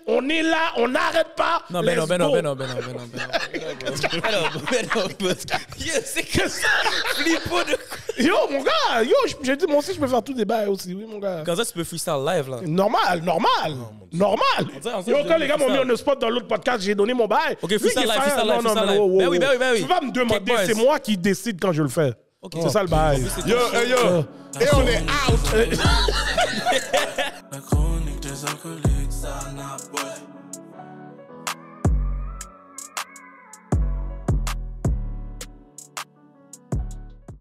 on est là, on n'arrête pas. Non, mais ben non, mais ben non, mais non, mais non, mais non, mais non. c'est que ça. de. Yo, mon gars, yo, j'ai dit, moi aussi, je peux faire tout débat aussi, oui, mon gars. Quand ça, tu peux freestyle live, là. Normal, normal, normal. Yo, quand les gars m'ont mis un spot dans l'autre podcast, j'ai donné mon bail. Ok, freestyle live, freestyle live. Non, non, non, oui, ben oui, ben oui. Tu vas me demander, c'est moi qui décide quand je le fais. Okay. C'est ça le bail. Yo, yo, yo. Et on est out. La chronique des alcooliques, ça n'a pas.